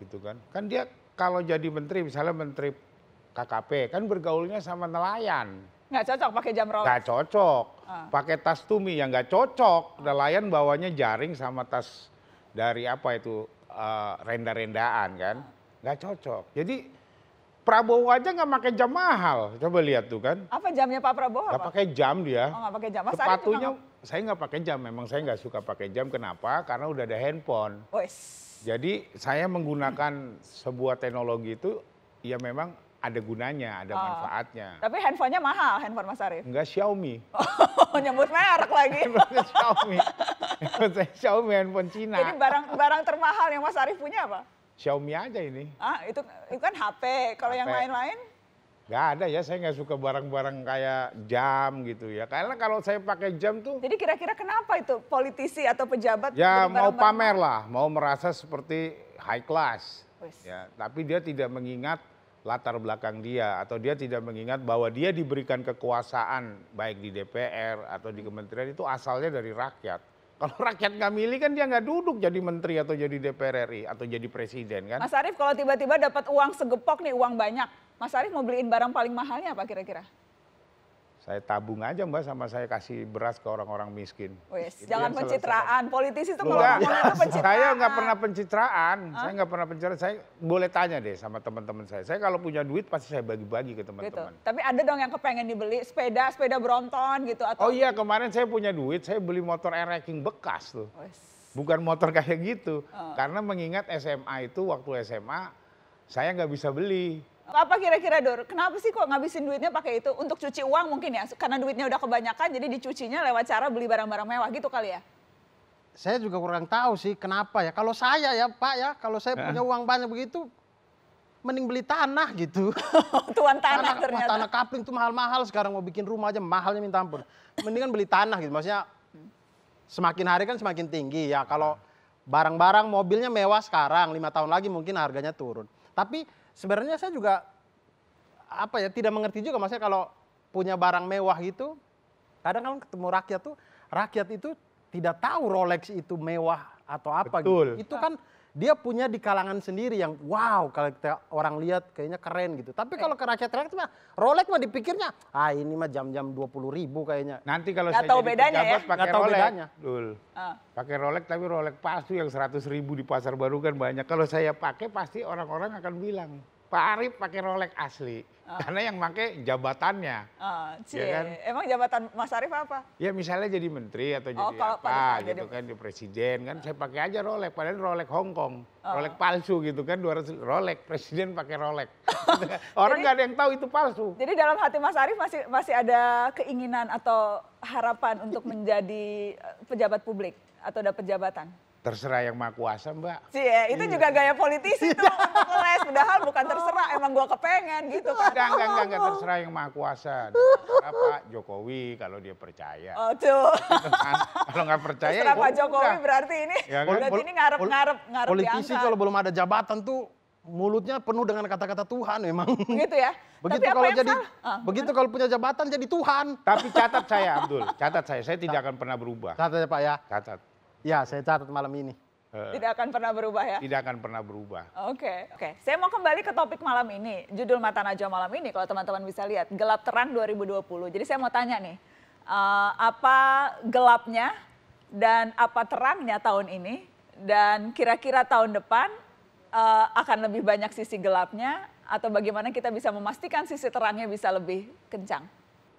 [SPEAKER 3] gitu kan kan dia kalau jadi menteri misalnya menteri KKP kan bergaulnya sama nelayan
[SPEAKER 1] nggak cocok pakai jam Rolex nggak cocok uh. pakai
[SPEAKER 3] tas tumi yang nggak cocok ah. nelayan bawanya jaring sama tas dari apa itu uh, renda-rendaan kan ah.
[SPEAKER 1] nggak cocok
[SPEAKER 3] jadi Prabowo aja nggak pakai jam mahal coba lihat tuh kan
[SPEAKER 1] apa jamnya Pak Prabowo nggak pakai
[SPEAKER 3] jam dia oh,
[SPEAKER 1] nggak pakai jam Mas sepatunya
[SPEAKER 3] saya nggak pakai jam, memang saya nggak suka pakai jam. Kenapa? Karena udah ada handphone. Oh, Jadi saya menggunakan sebuah teknologi itu ya memang ada gunanya, ada oh. manfaatnya.
[SPEAKER 1] Tapi handphonenya mahal, handphone Mas Arief?
[SPEAKER 3] Enggak, Xiaomi.
[SPEAKER 1] Oh, nyebut merek lagi. Xiaomi.
[SPEAKER 3] Xiaomi, handphone Cina. Jadi
[SPEAKER 1] barang barang termahal yang Mas Arief punya apa?
[SPEAKER 3] Xiaomi aja ini.
[SPEAKER 1] Ah, itu, itu kan HP. Kalau yang lain-lain?
[SPEAKER 3] Gak ada ya, saya nggak suka barang-barang kayak jam gitu ya. Karena kalau saya pakai
[SPEAKER 1] jam tuh. Jadi kira-kira kenapa itu politisi atau pejabat? Ya mau pamer
[SPEAKER 3] lah, mau merasa seperti high class. Ya, tapi dia tidak mengingat latar belakang dia atau dia tidak mengingat bahwa dia diberikan kekuasaan baik di DPR atau di kementerian itu asalnya dari rakyat. Kalau rakyat nggak milih kan dia nggak duduk jadi menteri atau jadi DPR RI atau jadi presiden kan. Mas
[SPEAKER 1] Arief kalau tiba-tiba dapat uang segepok nih uang banyak Mas Arief mau beliin barang paling mahalnya apa kira-kira?
[SPEAKER 3] Saya tabung aja mbak sama saya kasih beras ke orang-orang miskin.
[SPEAKER 1] Wes, oh, jangan pencitraan. Politisi itu kalau ngomong pencitraan. Saya nggak pernah
[SPEAKER 3] pencitraan. Huh? Saya nggak pernah pencitraan. Saya boleh tanya deh sama teman-teman saya. Saya kalau punya duit pasti saya bagi-bagi ke gitu. teman-teman. Gitu.
[SPEAKER 1] Tapi ada dong yang kepengen dibeli sepeda, sepeda Brompton gitu atau? Oh iya kemarin
[SPEAKER 3] saya punya duit, saya beli motor air racing bekas tuh. Oh, Bukan motor kayak gitu. Uh. Karena mengingat SMA itu waktu SMA saya nggak bisa beli
[SPEAKER 1] apa kira-kira Dor? Kenapa sih kok ngabisin duitnya pakai itu? Untuk cuci uang mungkin ya? Karena duitnya udah kebanyakan jadi dicucinya lewat cara beli barang-barang mewah gitu kali ya?
[SPEAKER 4] Saya juga kurang tahu sih kenapa ya. Kalau saya ya Pak ya, kalau saya punya uang banyak begitu, mending beli tanah gitu. Tuan tanah, tanah ternyata. tanah kapling tuh mahal-mahal sekarang mau bikin rumah aja mahalnya minta ampun. Mendingan beli tanah gitu. Maksudnya semakin hari kan semakin tinggi ya. Kalau barang-barang mobilnya mewah sekarang, lima tahun lagi mungkin harganya turun. Tapi sebenarnya saya juga apa ya tidak mengerti juga maksudnya kalau punya barang mewah itu kadang kan ketemu rakyat tuh rakyat itu tidak tahu Rolex itu mewah atau apa gitu. Betul. gitu. Itu kan dia punya di kalangan sendiri yang wow kalau kita orang lihat kayaknya keren gitu. Tapi kalau ke rakyat rakyat mah Rolex mah dipikirnya
[SPEAKER 3] ah ini mah jam-jam dua puluh ribu kayaknya. Nanti kalau
[SPEAKER 1] saya tahu jadi
[SPEAKER 4] bedanya pejabat, ya? pakai Rolex, bedanya.
[SPEAKER 3] Dul. Uh. Ah. Pakai Rolex tapi Rolex palsu yang seratus ribu di pasar baru kan banyak. Kalau saya pakai pasti orang-orang akan bilang Pak Arif pakai Rolex asli. Ah. Karena yang pakai jabatannya.
[SPEAKER 1] Uh, Ya kan? Emang jabatan Mas Arief apa?
[SPEAKER 3] Ya misalnya jadi menteri atau oh, jadi oh, kalau apa gitu jadi... kan, di presiden kan. Uh. Saya ah. pakai aja Rolex, padahal Rolex Hongkong. Uh. Rolex palsu gitu kan, 200 Rolex. Presiden pakai Rolex. Orang nggak ada yang tahu
[SPEAKER 1] itu palsu. Jadi dalam hati Mas Arief masih masih ada keinginan atau harapan untuk menjadi eh, pejabat publik atau dapat jabatan?
[SPEAKER 3] terserah yang maha kuasa mbak.
[SPEAKER 1] Cie, itu iya. juga gaya politisi iya. tuh les. Padahal bukan terserah, emang gue kepengen gitu kan. Enggak, enggak, enggak, enggak terserah
[SPEAKER 3] yang maha kuasa. Terserah Pak Jokowi kalau dia percaya. Oh tuh. kalau nggak percaya
[SPEAKER 1] ya terserah Pak Jokowi enggak. berarti ini, ya, kan? berarti ini ngarep-ngarep. ngarep Politisi kalau
[SPEAKER 4] belum ada jabatan tuh mulutnya penuh dengan kata-kata Tuhan memang. Begitu ya. Begitu Tapi kalau jadi ah, begitu kalau punya jabatan jadi Tuhan. Tapi catat saya
[SPEAKER 3] Abdul, catat saya, saya tidak akan pernah berubah. Catat ya Pak ya. Catat. Ya, saya catat malam ini.
[SPEAKER 4] Tidak
[SPEAKER 1] akan pernah berubah ya? Tidak
[SPEAKER 3] akan pernah berubah.
[SPEAKER 1] Oke, okay. oke. Okay. Saya mau kembali ke topik malam ini. Judul Mata Najwa malam ini kalau teman-teman bisa lihat, Gelap Terang 2020. Jadi saya mau tanya nih, eh, apa gelapnya dan apa terangnya tahun ini? Dan kira-kira tahun depan eh, akan lebih banyak sisi gelapnya atau bagaimana kita bisa memastikan sisi terangnya bisa lebih kencang?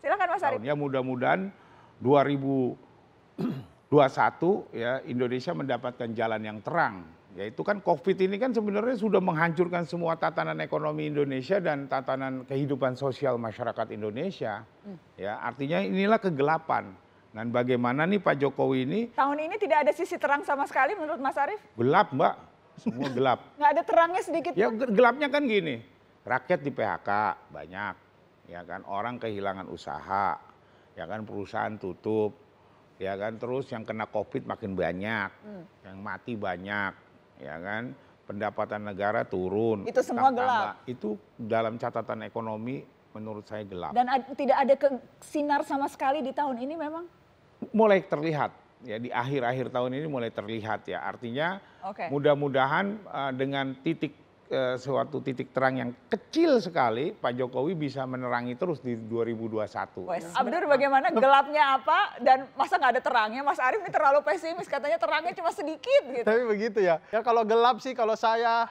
[SPEAKER 1] Silakan Mas Arif.
[SPEAKER 3] Tahunnya mudah-mudahan 2000 satu ya Indonesia mendapatkan jalan yang terang. Yaitu kan COVID ini kan sebenarnya sudah menghancurkan semua tatanan ekonomi Indonesia dan tatanan kehidupan sosial masyarakat Indonesia. Hmm. Ya, artinya inilah kegelapan. Dan bagaimana nih Pak Jokowi ini?
[SPEAKER 1] Tahun ini tidak ada sisi terang sama sekali menurut Mas Arief?
[SPEAKER 3] Gelap Mbak, semua gelap.
[SPEAKER 1] Nggak ada terangnya sedikit. Ya
[SPEAKER 3] gelapnya kan gini, rakyat di PHK banyak, ya kan orang kehilangan usaha, ya kan perusahaan tutup, ya kan terus yang kena covid makin banyak hmm. yang mati banyak ya kan pendapatan negara turun itu semua tambah, gelap itu dalam catatan ekonomi menurut saya gelap dan
[SPEAKER 1] ad, tidak ada ke, sinar sama sekali di tahun ini memang
[SPEAKER 3] mulai terlihat ya di akhir-akhir tahun ini mulai terlihat ya artinya okay. mudah-mudahan uh, dengan titik eh, suatu titik terang yang kecil sekali Pak Jokowi bisa menerangi terus di 2021. Wes, ya.
[SPEAKER 1] Abdur bagaimana gelapnya apa dan masa nggak ada terangnya? Mas Arief ini terlalu pesimis katanya terangnya cuma sedikit gitu. Tapi
[SPEAKER 3] begitu ya. Ya kalau
[SPEAKER 4] gelap sih kalau saya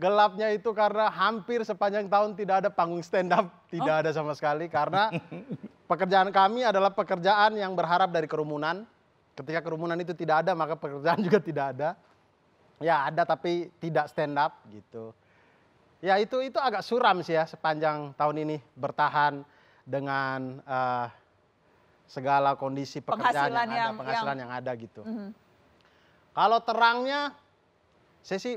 [SPEAKER 4] gelapnya itu karena hampir sepanjang tahun tidak ada panggung stand up, tidak oh. ada sama sekali karena pekerjaan kami adalah pekerjaan yang berharap dari kerumunan. Ketika kerumunan itu tidak ada, maka pekerjaan juga tidak ada ya ada tapi tidak stand up gitu ya itu itu agak suram sih ya sepanjang tahun ini bertahan dengan uh, segala kondisi pekerjaan penghasilan yang, yang ada penghasilan yang, yang ada gitu mm -hmm. kalau terangnya saya sih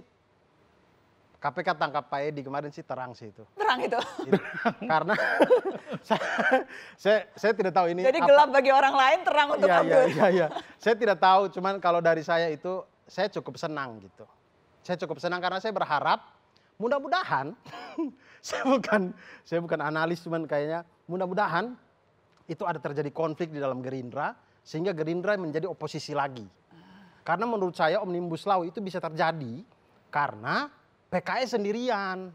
[SPEAKER 4] KPK tangkap Pak Edi kemarin sih terang sih itu. Terang itu. itu. Karena saya, saya saya tidak tahu ini. Jadi apa. gelap bagi orang lain
[SPEAKER 1] terang
[SPEAKER 7] untuk ya, Iya iya, iya iya.
[SPEAKER 4] Saya tidak tahu cuman kalau dari saya itu saya cukup senang gitu. Saya cukup senang karena saya berharap mudah-mudahan saya bukan saya bukan analis cuman kayaknya mudah-mudahan itu ada terjadi konflik di dalam Gerindra sehingga Gerindra menjadi oposisi lagi. Karena menurut saya Omnibus Law itu bisa terjadi karena PKS sendirian.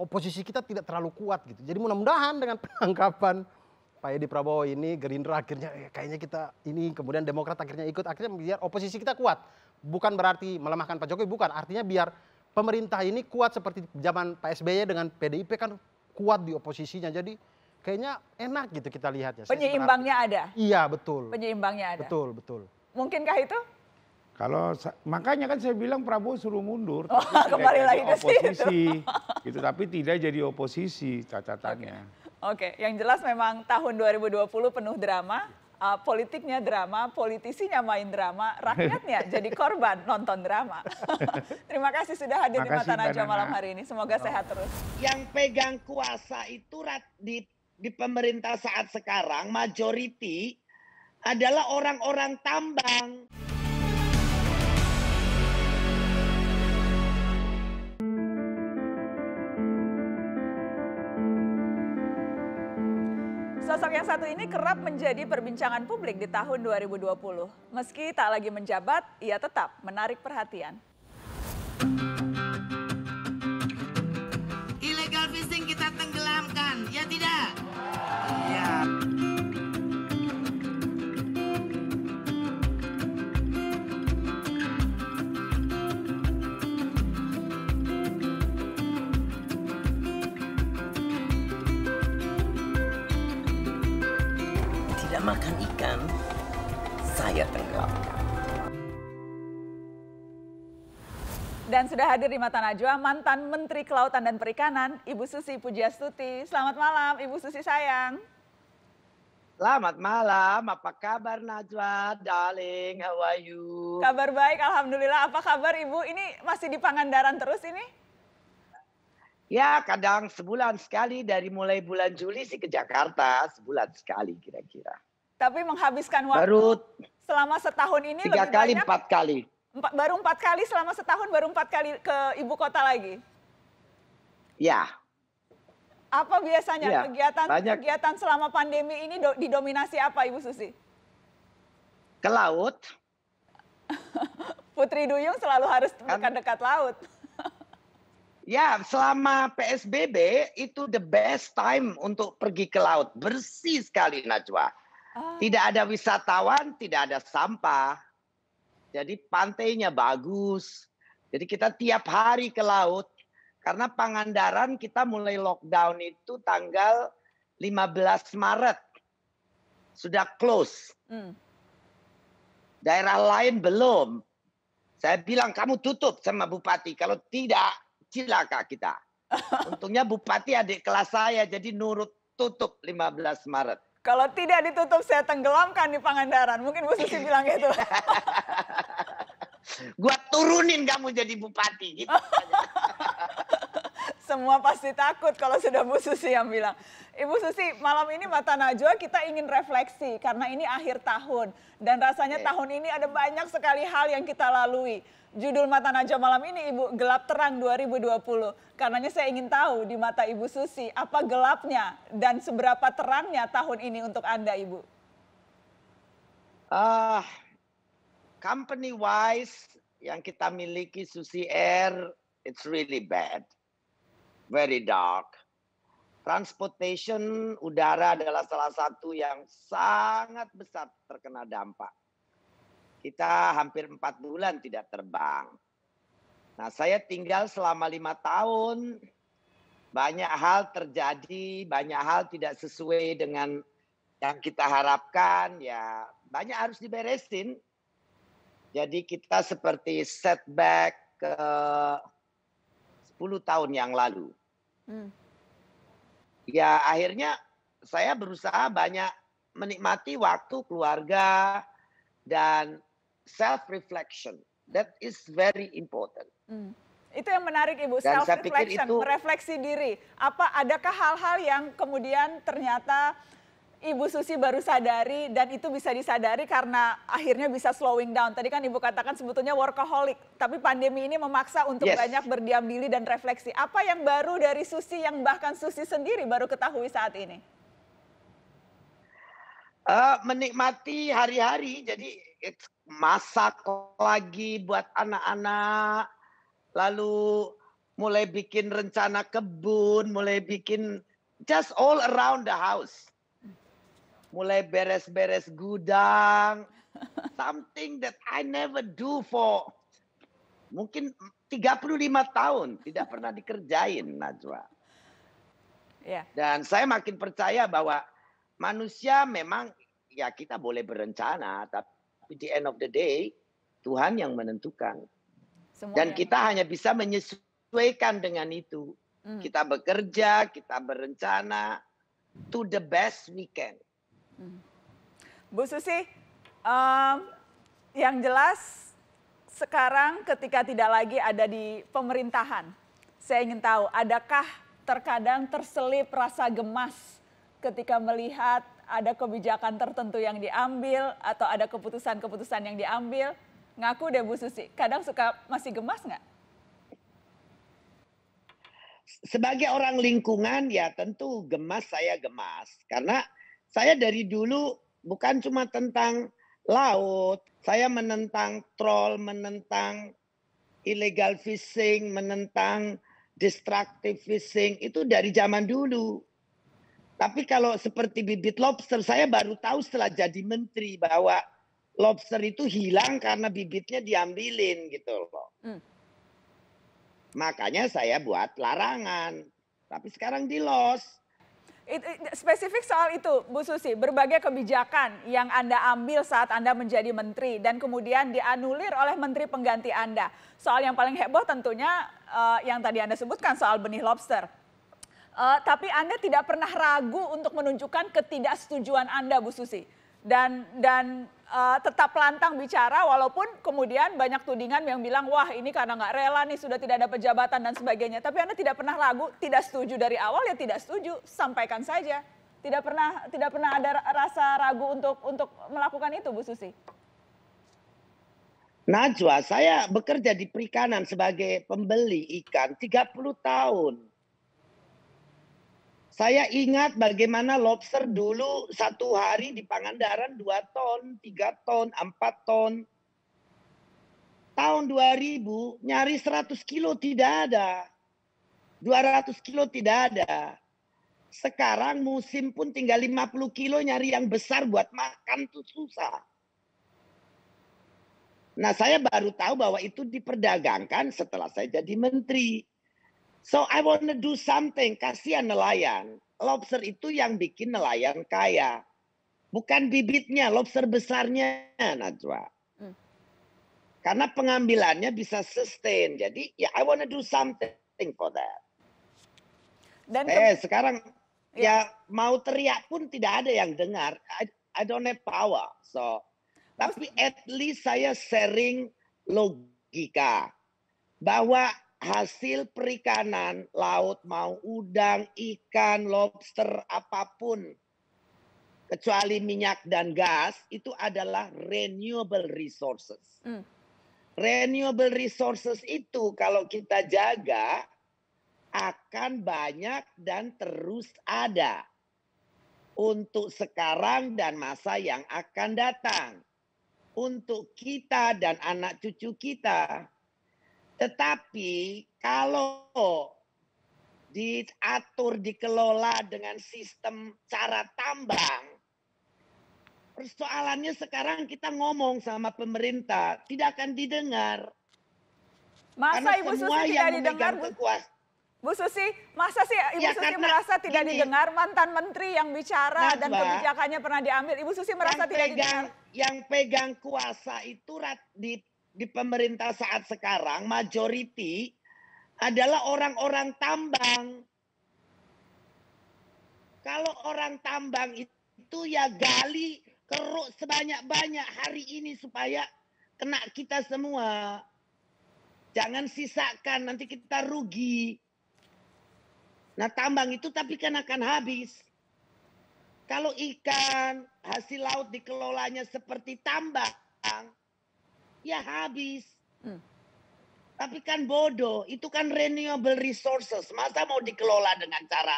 [SPEAKER 4] Oposisi kita tidak terlalu kuat gitu. Jadi mudah-mudahan dengan penangkapan Pak Edi Prabowo ini Gerindra akhirnya eh, kayaknya kita ini kemudian Demokrat akhirnya ikut akhirnya biar oposisi kita kuat. Bukan berarti melemahkan Pak Jokowi bukan, artinya biar pemerintah ini kuat seperti zaman Pak SBY dengan PDIP kan kuat di oposisinya. Jadi kayaknya enak gitu kita lihat lihatnya. Penyeimbangnya ada. Iya, betul.
[SPEAKER 1] Penyeimbangnya ada. Betul, betul. Mungkinkah itu?
[SPEAKER 3] Kalau makanya kan saya bilang Prabowo suruh mundur, oh, kembali lagi ke oposisi, Itu gitu tapi tidak jadi oposisi catatannya. Okay.
[SPEAKER 1] Oke, yang jelas memang tahun 2020 penuh drama. Uh, politiknya drama, politisinya main drama, rakyatnya jadi korban nonton drama.
[SPEAKER 7] Terima kasih sudah hadir Makasih, di Mata Najwa malam hari ini. Semoga oh. sehat terus. Yang pegang kuasa itu di di pemerintah saat sekarang majority adalah orang-orang tambang.
[SPEAKER 1] Sosok yang satu ini kerap menjadi perbincangan publik di tahun 2020. Meski tak lagi menjabat, ia tetap menarik perhatian. Dan sudah hadir di Mata Najwa mantan Menteri Kelautan dan Perikanan, Ibu Susi Pujiastuti. Selamat malam, Ibu Susi sayang.
[SPEAKER 7] Selamat malam, apa kabar Najwa, darling, how are you? Kabar baik, Alhamdulillah. Apa kabar Ibu?
[SPEAKER 1] Ini masih di Pangandaran terus ini?
[SPEAKER 7] Ya, kadang sebulan sekali dari mulai bulan Juli sih ke Jakarta, sebulan sekali kira-kira. Tapi menghabiskan
[SPEAKER 1] waktu Baru selama setahun ini tiga lebih kali, banyak... empat kali Empat, baru empat kali selama setahun baru empat kali ke ibu kota lagi. Ya. Apa biasanya ya, kegiatan banyak. kegiatan selama pandemi ini do, didominasi apa Ibu Susi? Ke laut. Putri Duyung selalu harus kan. dekat-dekat laut.
[SPEAKER 7] Ya, selama PSBB itu the best time untuk pergi ke laut. Bersih sekali Najwa. Ah. Tidak ada wisatawan, tidak ada sampah. Jadi pantainya bagus. Jadi kita tiap hari ke laut karena Pangandaran kita mulai lockdown itu tanggal 15 Maret. Sudah close. Hmm. Daerah lain belum. Saya bilang kamu tutup sama bupati. Kalau tidak, cilaka kita. Untungnya bupati adik kelas saya jadi nurut tutup 15 Maret. Kalau tidak ditutup saya tenggelamkan di Pangandaran. Mungkin Bu Susi bilang gitu. gua turunin kamu jadi
[SPEAKER 1] bupati gitu. Semua pasti takut kalau sudah Bu Susi yang bilang. Ibu Susi, malam ini Mata Najwa kita ingin refleksi karena ini akhir tahun. Dan rasanya okay. tahun ini ada banyak sekali hal yang kita lalui. Judul Mata Najwa malam ini Ibu, Gelap Terang 2020. Karenanya saya ingin tahu di mata Ibu Susi, apa gelapnya dan seberapa terangnya tahun ini untuk Anda Ibu?
[SPEAKER 7] Ah, uh, company wise yang kita miliki Susi Air, it's really bad very dark. Transportation udara adalah salah satu yang sangat besar terkena dampak. Kita hampir empat bulan tidak terbang. Nah, saya tinggal selama lima tahun. Banyak hal terjadi, banyak hal tidak sesuai dengan yang kita harapkan. Ya, banyak harus diberesin. Jadi kita seperti setback ke 10 tahun yang lalu. Hmm. Ya akhirnya saya berusaha banyak menikmati waktu keluarga dan self reflection. That is very important. Hmm.
[SPEAKER 1] Itu yang menarik Ibu, dan self reflection, itu, merefleksi diri. Apa adakah hal-hal yang kemudian ternyata Ibu Susi baru sadari dan itu bisa disadari karena akhirnya bisa slowing down. Tadi kan Ibu katakan sebetulnya workaholic, tapi pandemi ini memaksa untuk yes. banyak berdiam diri dan refleksi. Apa yang baru dari Susi yang bahkan Susi sendiri baru ketahui saat ini?
[SPEAKER 7] Uh, menikmati hari-hari, jadi masak lagi buat anak-anak, lalu mulai bikin rencana kebun, mulai bikin just all around the house mulai beres-beres gudang. Something that I never do for mungkin 35 tahun tidak pernah dikerjain Najwa. Yeah. Dan saya makin percaya bahwa manusia memang ya kita boleh berencana tapi di end of the day Tuhan yang menentukan. Semuanya. Dan kita hanya bisa menyesuaikan dengan itu. Mm. Kita bekerja, kita berencana to the best we can. Hmm. Bu Susi,
[SPEAKER 1] um, yang jelas sekarang ketika tidak lagi ada di pemerintahan, saya ingin tahu adakah terkadang terselip rasa gemas ketika melihat ada kebijakan tertentu yang diambil atau ada keputusan-keputusan yang diambil? Ngaku deh Bu Susi, kadang suka masih gemas nggak?
[SPEAKER 7] Sebagai orang lingkungan ya tentu gemas saya gemas karena saya dari dulu bukan cuma tentang laut, saya menentang troll, menentang illegal fishing, menentang destructive fishing itu dari zaman dulu. Tapi kalau seperti bibit lobster, saya baru tahu setelah jadi menteri bahwa lobster itu hilang karena bibitnya diambilin gitu loh. Hmm. Makanya saya buat larangan. Tapi sekarang di los.
[SPEAKER 1] It, it, spesifik soal itu, Bu Susi, berbagai kebijakan yang Anda ambil saat Anda menjadi menteri dan kemudian dianulir oleh menteri pengganti Anda. Soal yang paling heboh tentunya uh, yang tadi Anda sebutkan soal benih lobster. Uh, tapi Anda tidak pernah ragu untuk menunjukkan ketidaksetujuan Anda, Bu Susi dan dan uh, tetap lantang bicara walaupun kemudian banyak tudingan yang bilang wah ini karena nggak rela nih sudah tidak ada pejabatan dan sebagainya. Tapi Anda tidak pernah ragu, tidak setuju dari awal ya tidak setuju, sampaikan saja. Tidak pernah tidak pernah ada rasa ragu untuk untuk melakukan itu Bu Susi.
[SPEAKER 7] Najwa, saya bekerja di perikanan sebagai pembeli ikan 30 tahun. Saya ingat bagaimana lobster dulu satu hari di Pangandaran 2 ton, 3 ton, 4 ton. Tahun 2000 nyari 100 kilo tidak ada. 200 kilo tidak ada. Sekarang musim pun tinggal 50 kilo nyari yang besar buat makan tuh susah. Nah saya baru tahu bahwa itu diperdagangkan setelah saya jadi menteri. So I want to do something. Kasihan nelayan. Lobster itu yang bikin nelayan kaya. Bukan bibitnya, lobster besarnya Najwa. Hmm. Karena pengambilannya bisa sustain. Jadi ya yeah, I want to do something for that. Dan eh sekarang yeah. ya mau teriak pun tidak ada yang dengar. I, I don't have power. So tapi at least saya sharing logika bahwa hasil perikanan laut mau udang, ikan, lobster apapun kecuali minyak dan gas itu adalah renewable resources. Mm. Renewable resources itu kalau kita jaga akan banyak dan terus ada untuk sekarang dan masa yang akan datang. Untuk kita dan anak cucu kita tetapi kalau diatur, dikelola dengan sistem cara tambang, persoalannya sekarang kita ngomong sama pemerintah tidak akan didengar. Masa karena Ibu semua Susi yang tidak didengar? Kekuasaan.
[SPEAKER 1] Bu Susi, masa sih Ibu ya, Susi merasa tidak didengar mantan menteri yang bicara nah, dan kebijakannya pernah diambil? Ibu Susi merasa tidak pegang, didengar.
[SPEAKER 7] Yang pegang kuasa itu rat, di di pemerintah saat sekarang majority adalah orang-orang tambang. Kalau orang tambang itu ya gali keruk sebanyak-banyak hari ini supaya kena kita semua. Jangan sisakan nanti kita rugi. Nah tambang itu tapi kan akan habis. Kalau ikan hasil laut dikelolanya seperti tambang, ya habis. Hmm. Tapi kan bodoh, itu kan renewable resources. Masa mau dikelola dengan cara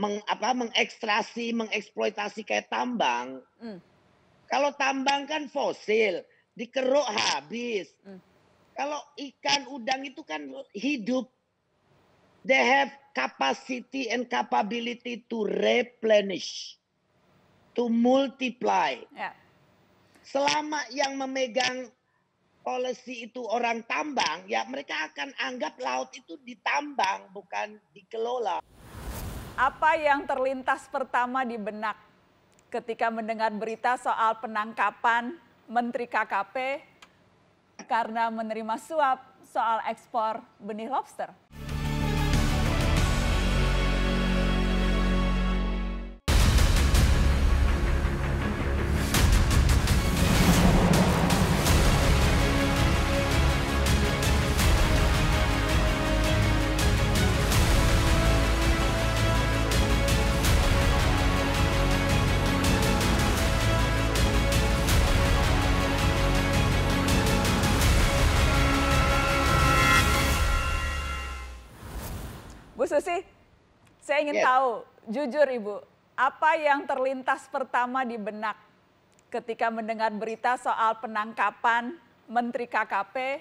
[SPEAKER 7] meng, apa, mengekstrasi, mengeksploitasi kayak tambang? Hmm. Kalau tambang kan fosil, dikeruk habis. Hmm. Kalau ikan udang itu kan hidup. They have capacity and capability to replenish, to multiply. Yeah. Selama yang memegang policy itu orang tambang, ya mereka akan anggap laut itu ditambang bukan dikelola.
[SPEAKER 1] Apa yang terlintas pertama di benak ketika mendengar berita soal penangkapan Menteri KKP karena menerima suap soal ekspor benih lobster? Susi, saya ingin yes. tahu, jujur Ibu, apa yang terlintas pertama di benak ketika mendengar berita soal penangkapan Menteri KKP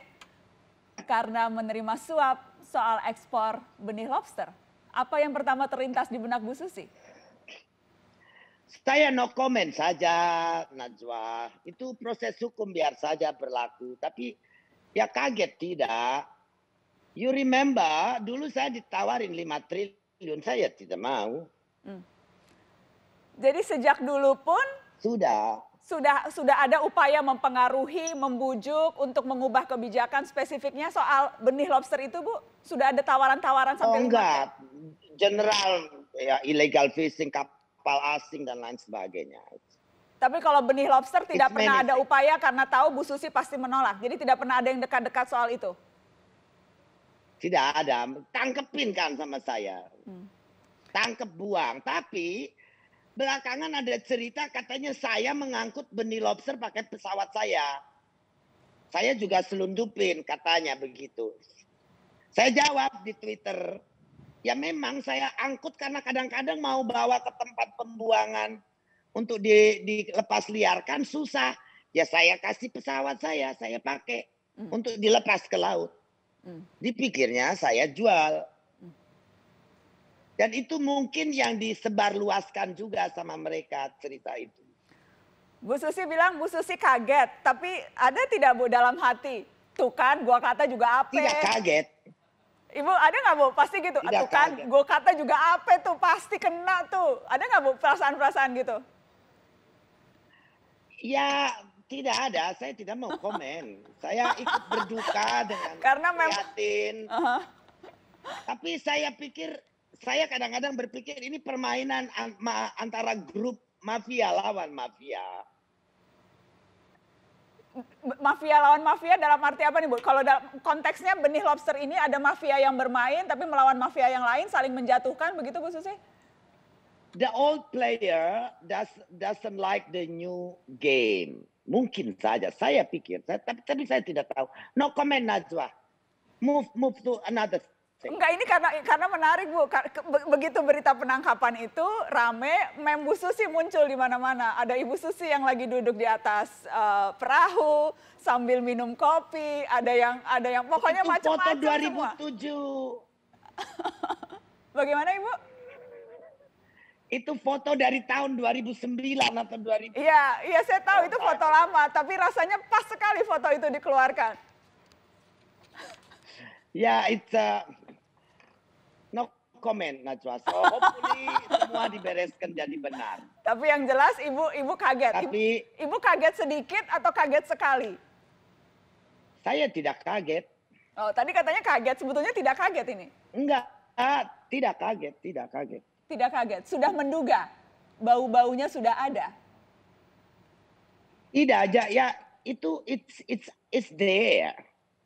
[SPEAKER 1] karena menerima suap soal ekspor benih lobster? Apa yang pertama terlintas di benak Bu Susi?
[SPEAKER 7] Saya no comment saja, Najwa. Itu proses hukum biar saja berlaku. Tapi ya kaget tidak You remember dulu saya ditawarin 5 triliun, saya tidak mau. Hmm. Jadi sejak dulu pun sudah sudah sudah ada
[SPEAKER 1] upaya mempengaruhi, membujuk untuk mengubah kebijakan spesifiknya soal benih lobster itu, Bu? Sudah ada tawaran-tawaran sampai Oh enggak. General
[SPEAKER 7] ya illegal fishing, kapal asing dan lain sebagainya.
[SPEAKER 1] Tapi kalau benih lobster tidak It's pernah ada upaya karena tahu Bu Susi pasti menolak. Jadi tidak pernah ada yang dekat-dekat soal itu.
[SPEAKER 7] Tidak ada, tangkepin kan sama saya. Hmm. Tangkep buang, tapi belakangan ada cerita katanya saya mengangkut benih lobster pakai pesawat saya. Saya juga selundupin katanya begitu. Saya jawab di Twitter, ya memang saya angkut karena kadang-kadang mau bawa ke tempat pembuangan untuk di, dilepas liarkan susah. Ya saya kasih pesawat saya, saya pakai hmm. untuk dilepas ke laut. Dipikirnya saya jual. Dan itu mungkin yang disebarluaskan juga sama mereka cerita itu. Bu
[SPEAKER 1] Susi bilang Bu Susi kaget, tapi ada tidak Bu dalam hati? Tuh kan gua kata juga apa? Tidak kaget. Ibu ada nggak Bu? Pasti gitu. tuh kan gua kata juga apa tuh pasti kena tuh. Ada nggak Bu perasaan-perasaan gitu? Ya
[SPEAKER 7] tidak ada, saya tidak mau komen. saya ikut berduka dengan Karena prihatin. Memang... Uh -huh. Tapi saya pikir, saya kadang-kadang berpikir ini permainan antara grup mafia lawan mafia.
[SPEAKER 1] Mafia lawan mafia dalam arti apa nih Bu? Kalau dalam konteksnya benih lobster ini ada mafia yang bermain tapi melawan mafia yang lain saling menjatuhkan begitu Bu Susi?
[SPEAKER 7] The old player does, doesn't like the new game. Mungkin saja, saya pikir, tapi, tapi saya tidak tahu. No comment Najwa. Move, move to another Enggak, ini
[SPEAKER 1] karena karena menarik
[SPEAKER 7] Bu. Begitu berita penangkapan itu
[SPEAKER 1] rame, mem Bu Susi muncul di mana-mana. Ada Ibu Susi yang lagi duduk di atas uh, perahu sambil minum kopi, ada yang ada yang pokoknya macam-macam
[SPEAKER 7] Foto 2007. Bagaimana Ibu? itu foto dari tahun 2009 atau 2000. Iya, iya saya tahu itu foto lama,
[SPEAKER 1] tapi rasanya pas sekali foto itu dikeluarkan.
[SPEAKER 7] Ya, yeah, it's a no comment Najwa. So hopefully semua dibereskan jadi benar. Tapi yang jelas ibu ibu kaget. Tapi ibu, ibu kaget sedikit
[SPEAKER 1] atau kaget sekali? Saya tidak kaget. Oh, tadi katanya kaget, sebetulnya tidak kaget ini. Enggak, tidak kaget, tidak kaget tidak kaget, sudah menduga bau-baunya sudah ada.
[SPEAKER 7] Tidak aja ya itu it's it's it's there.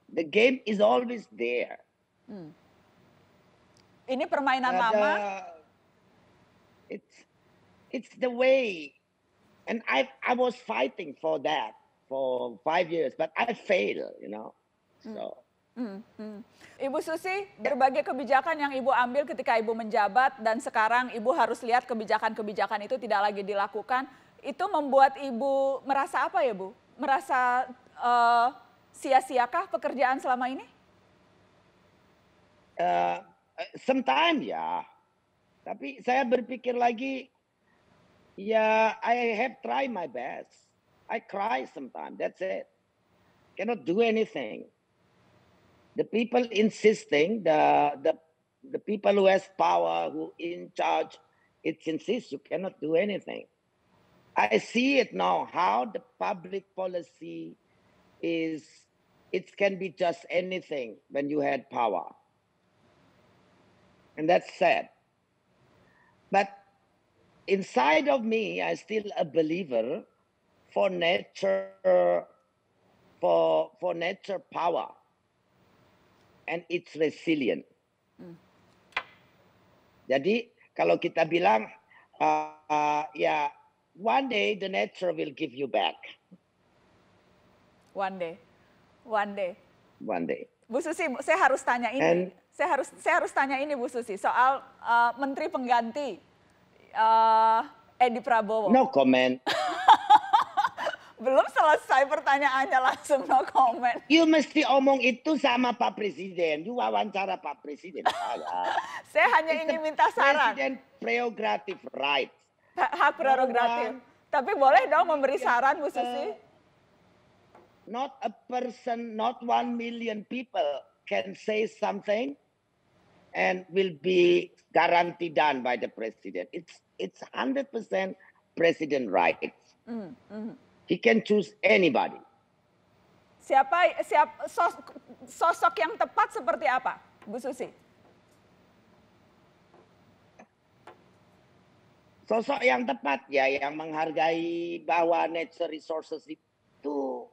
[SPEAKER 7] The game is always there. Hmm.
[SPEAKER 1] Ini permainan Ada, lama.
[SPEAKER 7] It's it's the way, and I I was fighting for that for five years, but I failed, you know. Hmm. So
[SPEAKER 1] Hmm, hmm, Ibu Susi, berbagai kebijakan yang Ibu ambil ketika Ibu menjabat dan sekarang Ibu harus lihat kebijakan-kebijakan itu tidak lagi dilakukan, itu membuat Ibu merasa apa ya Bu? Merasa uh, sia-siakah pekerjaan selama ini?
[SPEAKER 7] Uh, eh, eh, sometimes ya, tapi saya berpikir lagi, ya I have tried my best. I cry sometimes, that's it. Cannot do anything. the people insisting, the, the, the people who has power, who in charge, it insists you cannot do anything. I see it now, how the public policy is, it can be just anything when you had power. And that's sad. But inside of me, i still a believer for nature, for, for nature power and it's resilient. Hmm. Jadi kalau kita bilang uh, uh, ya yeah, one day the nature will give you back.
[SPEAKER 1] One day, one day. One day. Bu Susi, saya harus tanya ini. And, saya harus saya harus tanya ini Bu Susi soal uh, menteri pengganti uh, Edi Prabowo. No
[SPEAKER 7] comment.
[SPEAKER 1] belum selesai pertanyaannya langsung no comment.
[SPEAKER 7] You mesti omong itu sama Pak Presiden. You wawancara Pak Presiden.
[SPEAKER 1] Saya hanya ingin minta saran. Presiden prerogatif right. Hak prerogatif. Tapi boleh dong memberi saran Bu Susi? Uh,
[SPEAKER 7] not a person, not one million people can say something and will be guaranteed done by the president. It's it's percent president right.
[SPEAKER 1] Mm, mm.
[SPEAKER 7] He can choose anybody.
[SPEAKER 1] Siapa siap sos, sosok yang tepat seperti
[SPEAKER 7] apa, Bu Susi? Sosok yang tepat ya, yang menghargai bahwa nature resources itu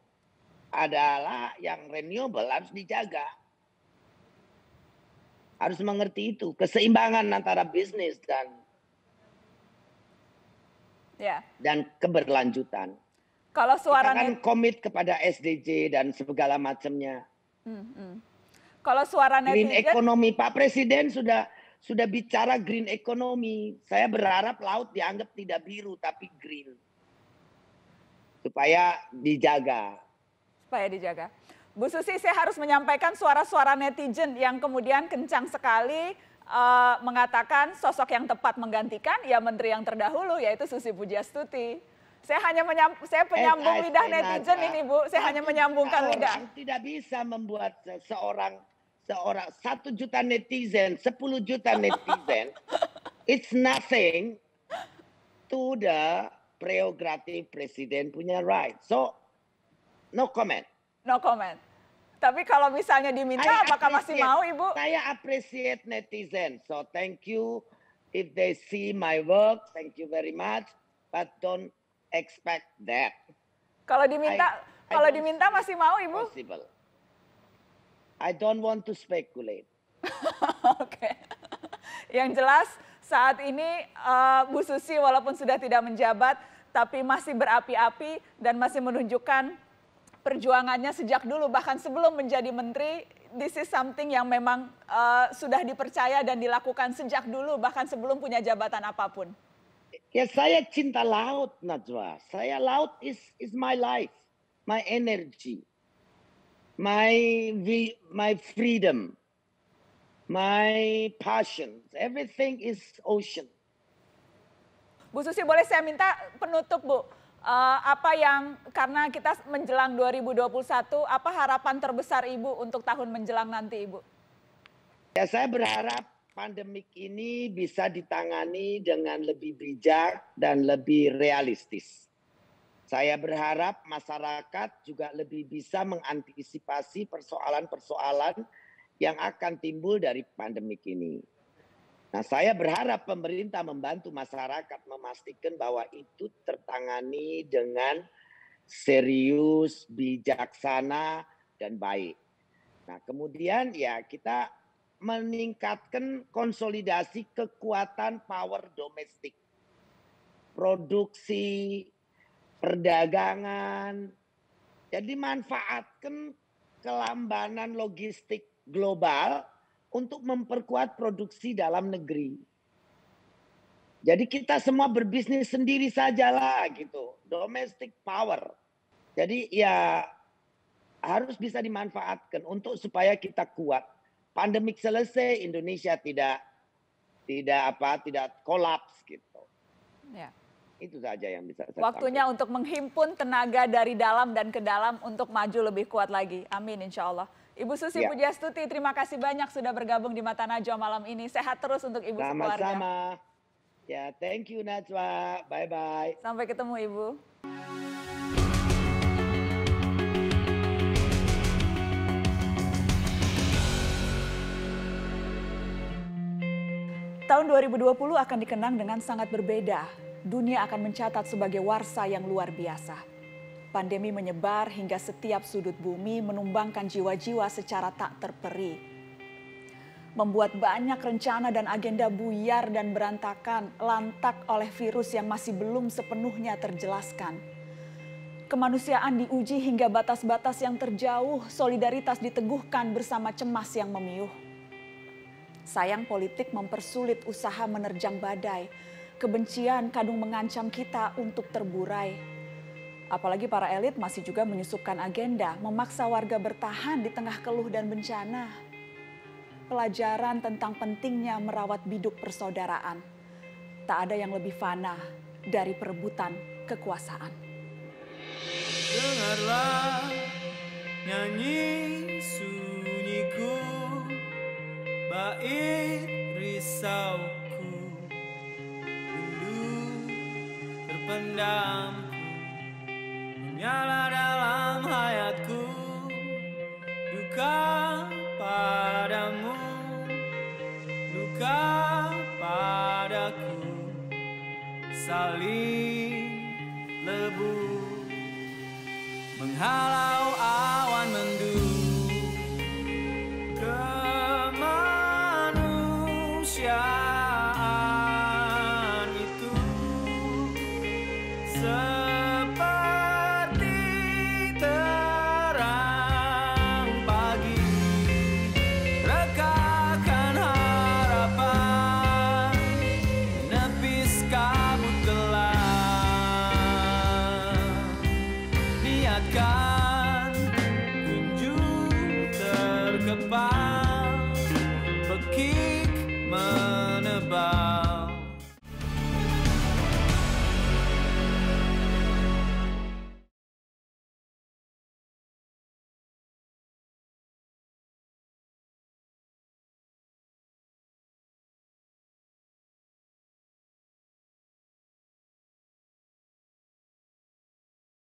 [SPEAKER 7] adalah yang renewable harus dijaga harus mengerti itu keseimbangan antara bisnis dan yeah. dan keberlanjutan.
[SPEAKER 1] Kalau suara kita kan
[SPEAKER 7] komit kepada SDG dan segala macamnya.
[SPEAKER 1] Hmm, hmm. Kalau suara netizen green ekonomi
[SPEAKER 7] Pak Presiden sudah sudah bicara green ekonomi. Saya berharap laut dianggap tidak biru tapi green. Supaya dijaga.
[SPEAKER 1] Supaya dijaga. Bu Susi, saya harus menyampaikan suara-suara netizen yang kemudian kencang sekali uh, mengatakan sosok yang tepat menggantikan ya menteri yang terdahulu yaitu Susi Pujastuti. Saya hanya menyambung. saya penyambung as lidah netizen
[SPEAKER 7] ini Bu. Saya hanya menyambungkan lidah. Tidak bisa membuat seorang seorang satu juta netizen, 10 juta netizen, it's nothing to the prerogative presiden punya right. So no comment.
[SPEAKER 1] No comment. Tapi kalau misalnya diminta I apakah masih mau
[SPEAKER 7] Ibu? Saya appreciate netizen. So thank you if they see my work. Thank you very much. But don't expect that. Kalau diminta, I, kalau I diminta
[SPEAKER 1] masih mau ibu?
[SPEAKER 7] Possible. I don't want to speculate. Oke.
[SPEAKER 1] okay. Yang jelas saat ini uh, Bu Susi walaupun sudah tidak menjabat, tapi masih berapi-api dan masih menunjukkan perjuangannya sejak dulu bahkan sebelum menjadi menteri this is something yang memang uh, sudah dipercaya dan dilakukan sejak dulu bahkan sebelum punya jabatan apapun.
[SPEAKER 7] Ya saya cinta laut Najwa. Saya laut is is my life, my energy, my my freedom, my passion. Everything is ocean.
[SPEAKER 1] Bu Susi boleh saya minta penutup Bu? Uh, apa yang karena kita menjelang 2021 apa harapan terbesar Ibu untuk tahun menjelang nanti Ibu?
[SPEAKER 7] Ya saya berharap pandemik ini bisa ditangani dengan lebih bijak dan lebih realistis. Saya berharap masyarakat juga lebih bisa mengantisipasi persoalan-persoalan yang akan timbul dari pandemik ini. Nah, saya berharap pemerintah membantu masyarakat memastikan bahwa itu tertangani dengan serius, bijaksana, dan baik. Nah, kemudian ya kita meningkatkan konsolidasi kekuatan power domestik. Produksi, perdagangan. Jadi manfaatkan kelambanan logistik global untuk memperkuat produksi dalam negeri. Jadi kita semua berbisnis sendiri sajalah gitu. Domestic power. Jadi ya harus bisa dimanfaatkan untuk supaya kita kuat pandemik selesai Indonesia tidak tidak apa tidak kolaps gitu. Ya. Itu saja yang bisa saya
[SPEAKER 1] Waktunya untuk menghimpun tenaga dari dalam dan ke dalam untuk maju lebih kuat lagi. Amin insya Allah. Ibu Susi ya. Pujastuti, terima kasih banyak sudah bergabung di Mata Najwa malam ini. Sehat terus untuk Ibu Sama-sama. sekeluarga. Sama-sama.
[SPEAKER 7] Ya, thank you
[SPEAKER 1] Najwa.
[SPEAKER 7] Bye-bye.
[SPEAKER 1] Sampai ketemu Ibu. Tahun 2020 akan dikenang dengan sangat berbeda. Dunia akan mencatat sebagai warsa yang luar biasa. Pandemi menyebar hingga setiap sudut bumi menumbangkan jiwa-jiwa secara tak terperi. Membuat banyak rencana dan agenda buyar dan berantakan lantak oleh virus yang masih belum sepenuhnya terjelaskan. Kemanusiaan diuji hingga batas-batas yang terjauh, solidaritas diteguhkan bersama cemas yang memiuh Sayang politik mempersulit usaha menerjang badai. Kebencian kadung mengancam kita untuk terburai. Apalagi para elit masih juga menyusupkan agenda, memaksa warga bertahan di tengah keluh dan bencana. Pelajaran tentang pentingnya merawat biduk persaudaraan. Tak ada yang lebih fana dari perebutan kekuasaan.
[SPEAKER 2] Dengarlah nyanyi sunyiku bait risauku Rindu terpendam Menyala dalam hayatku Duka padamu duka padaku Saling lebu Menghalau awan mendung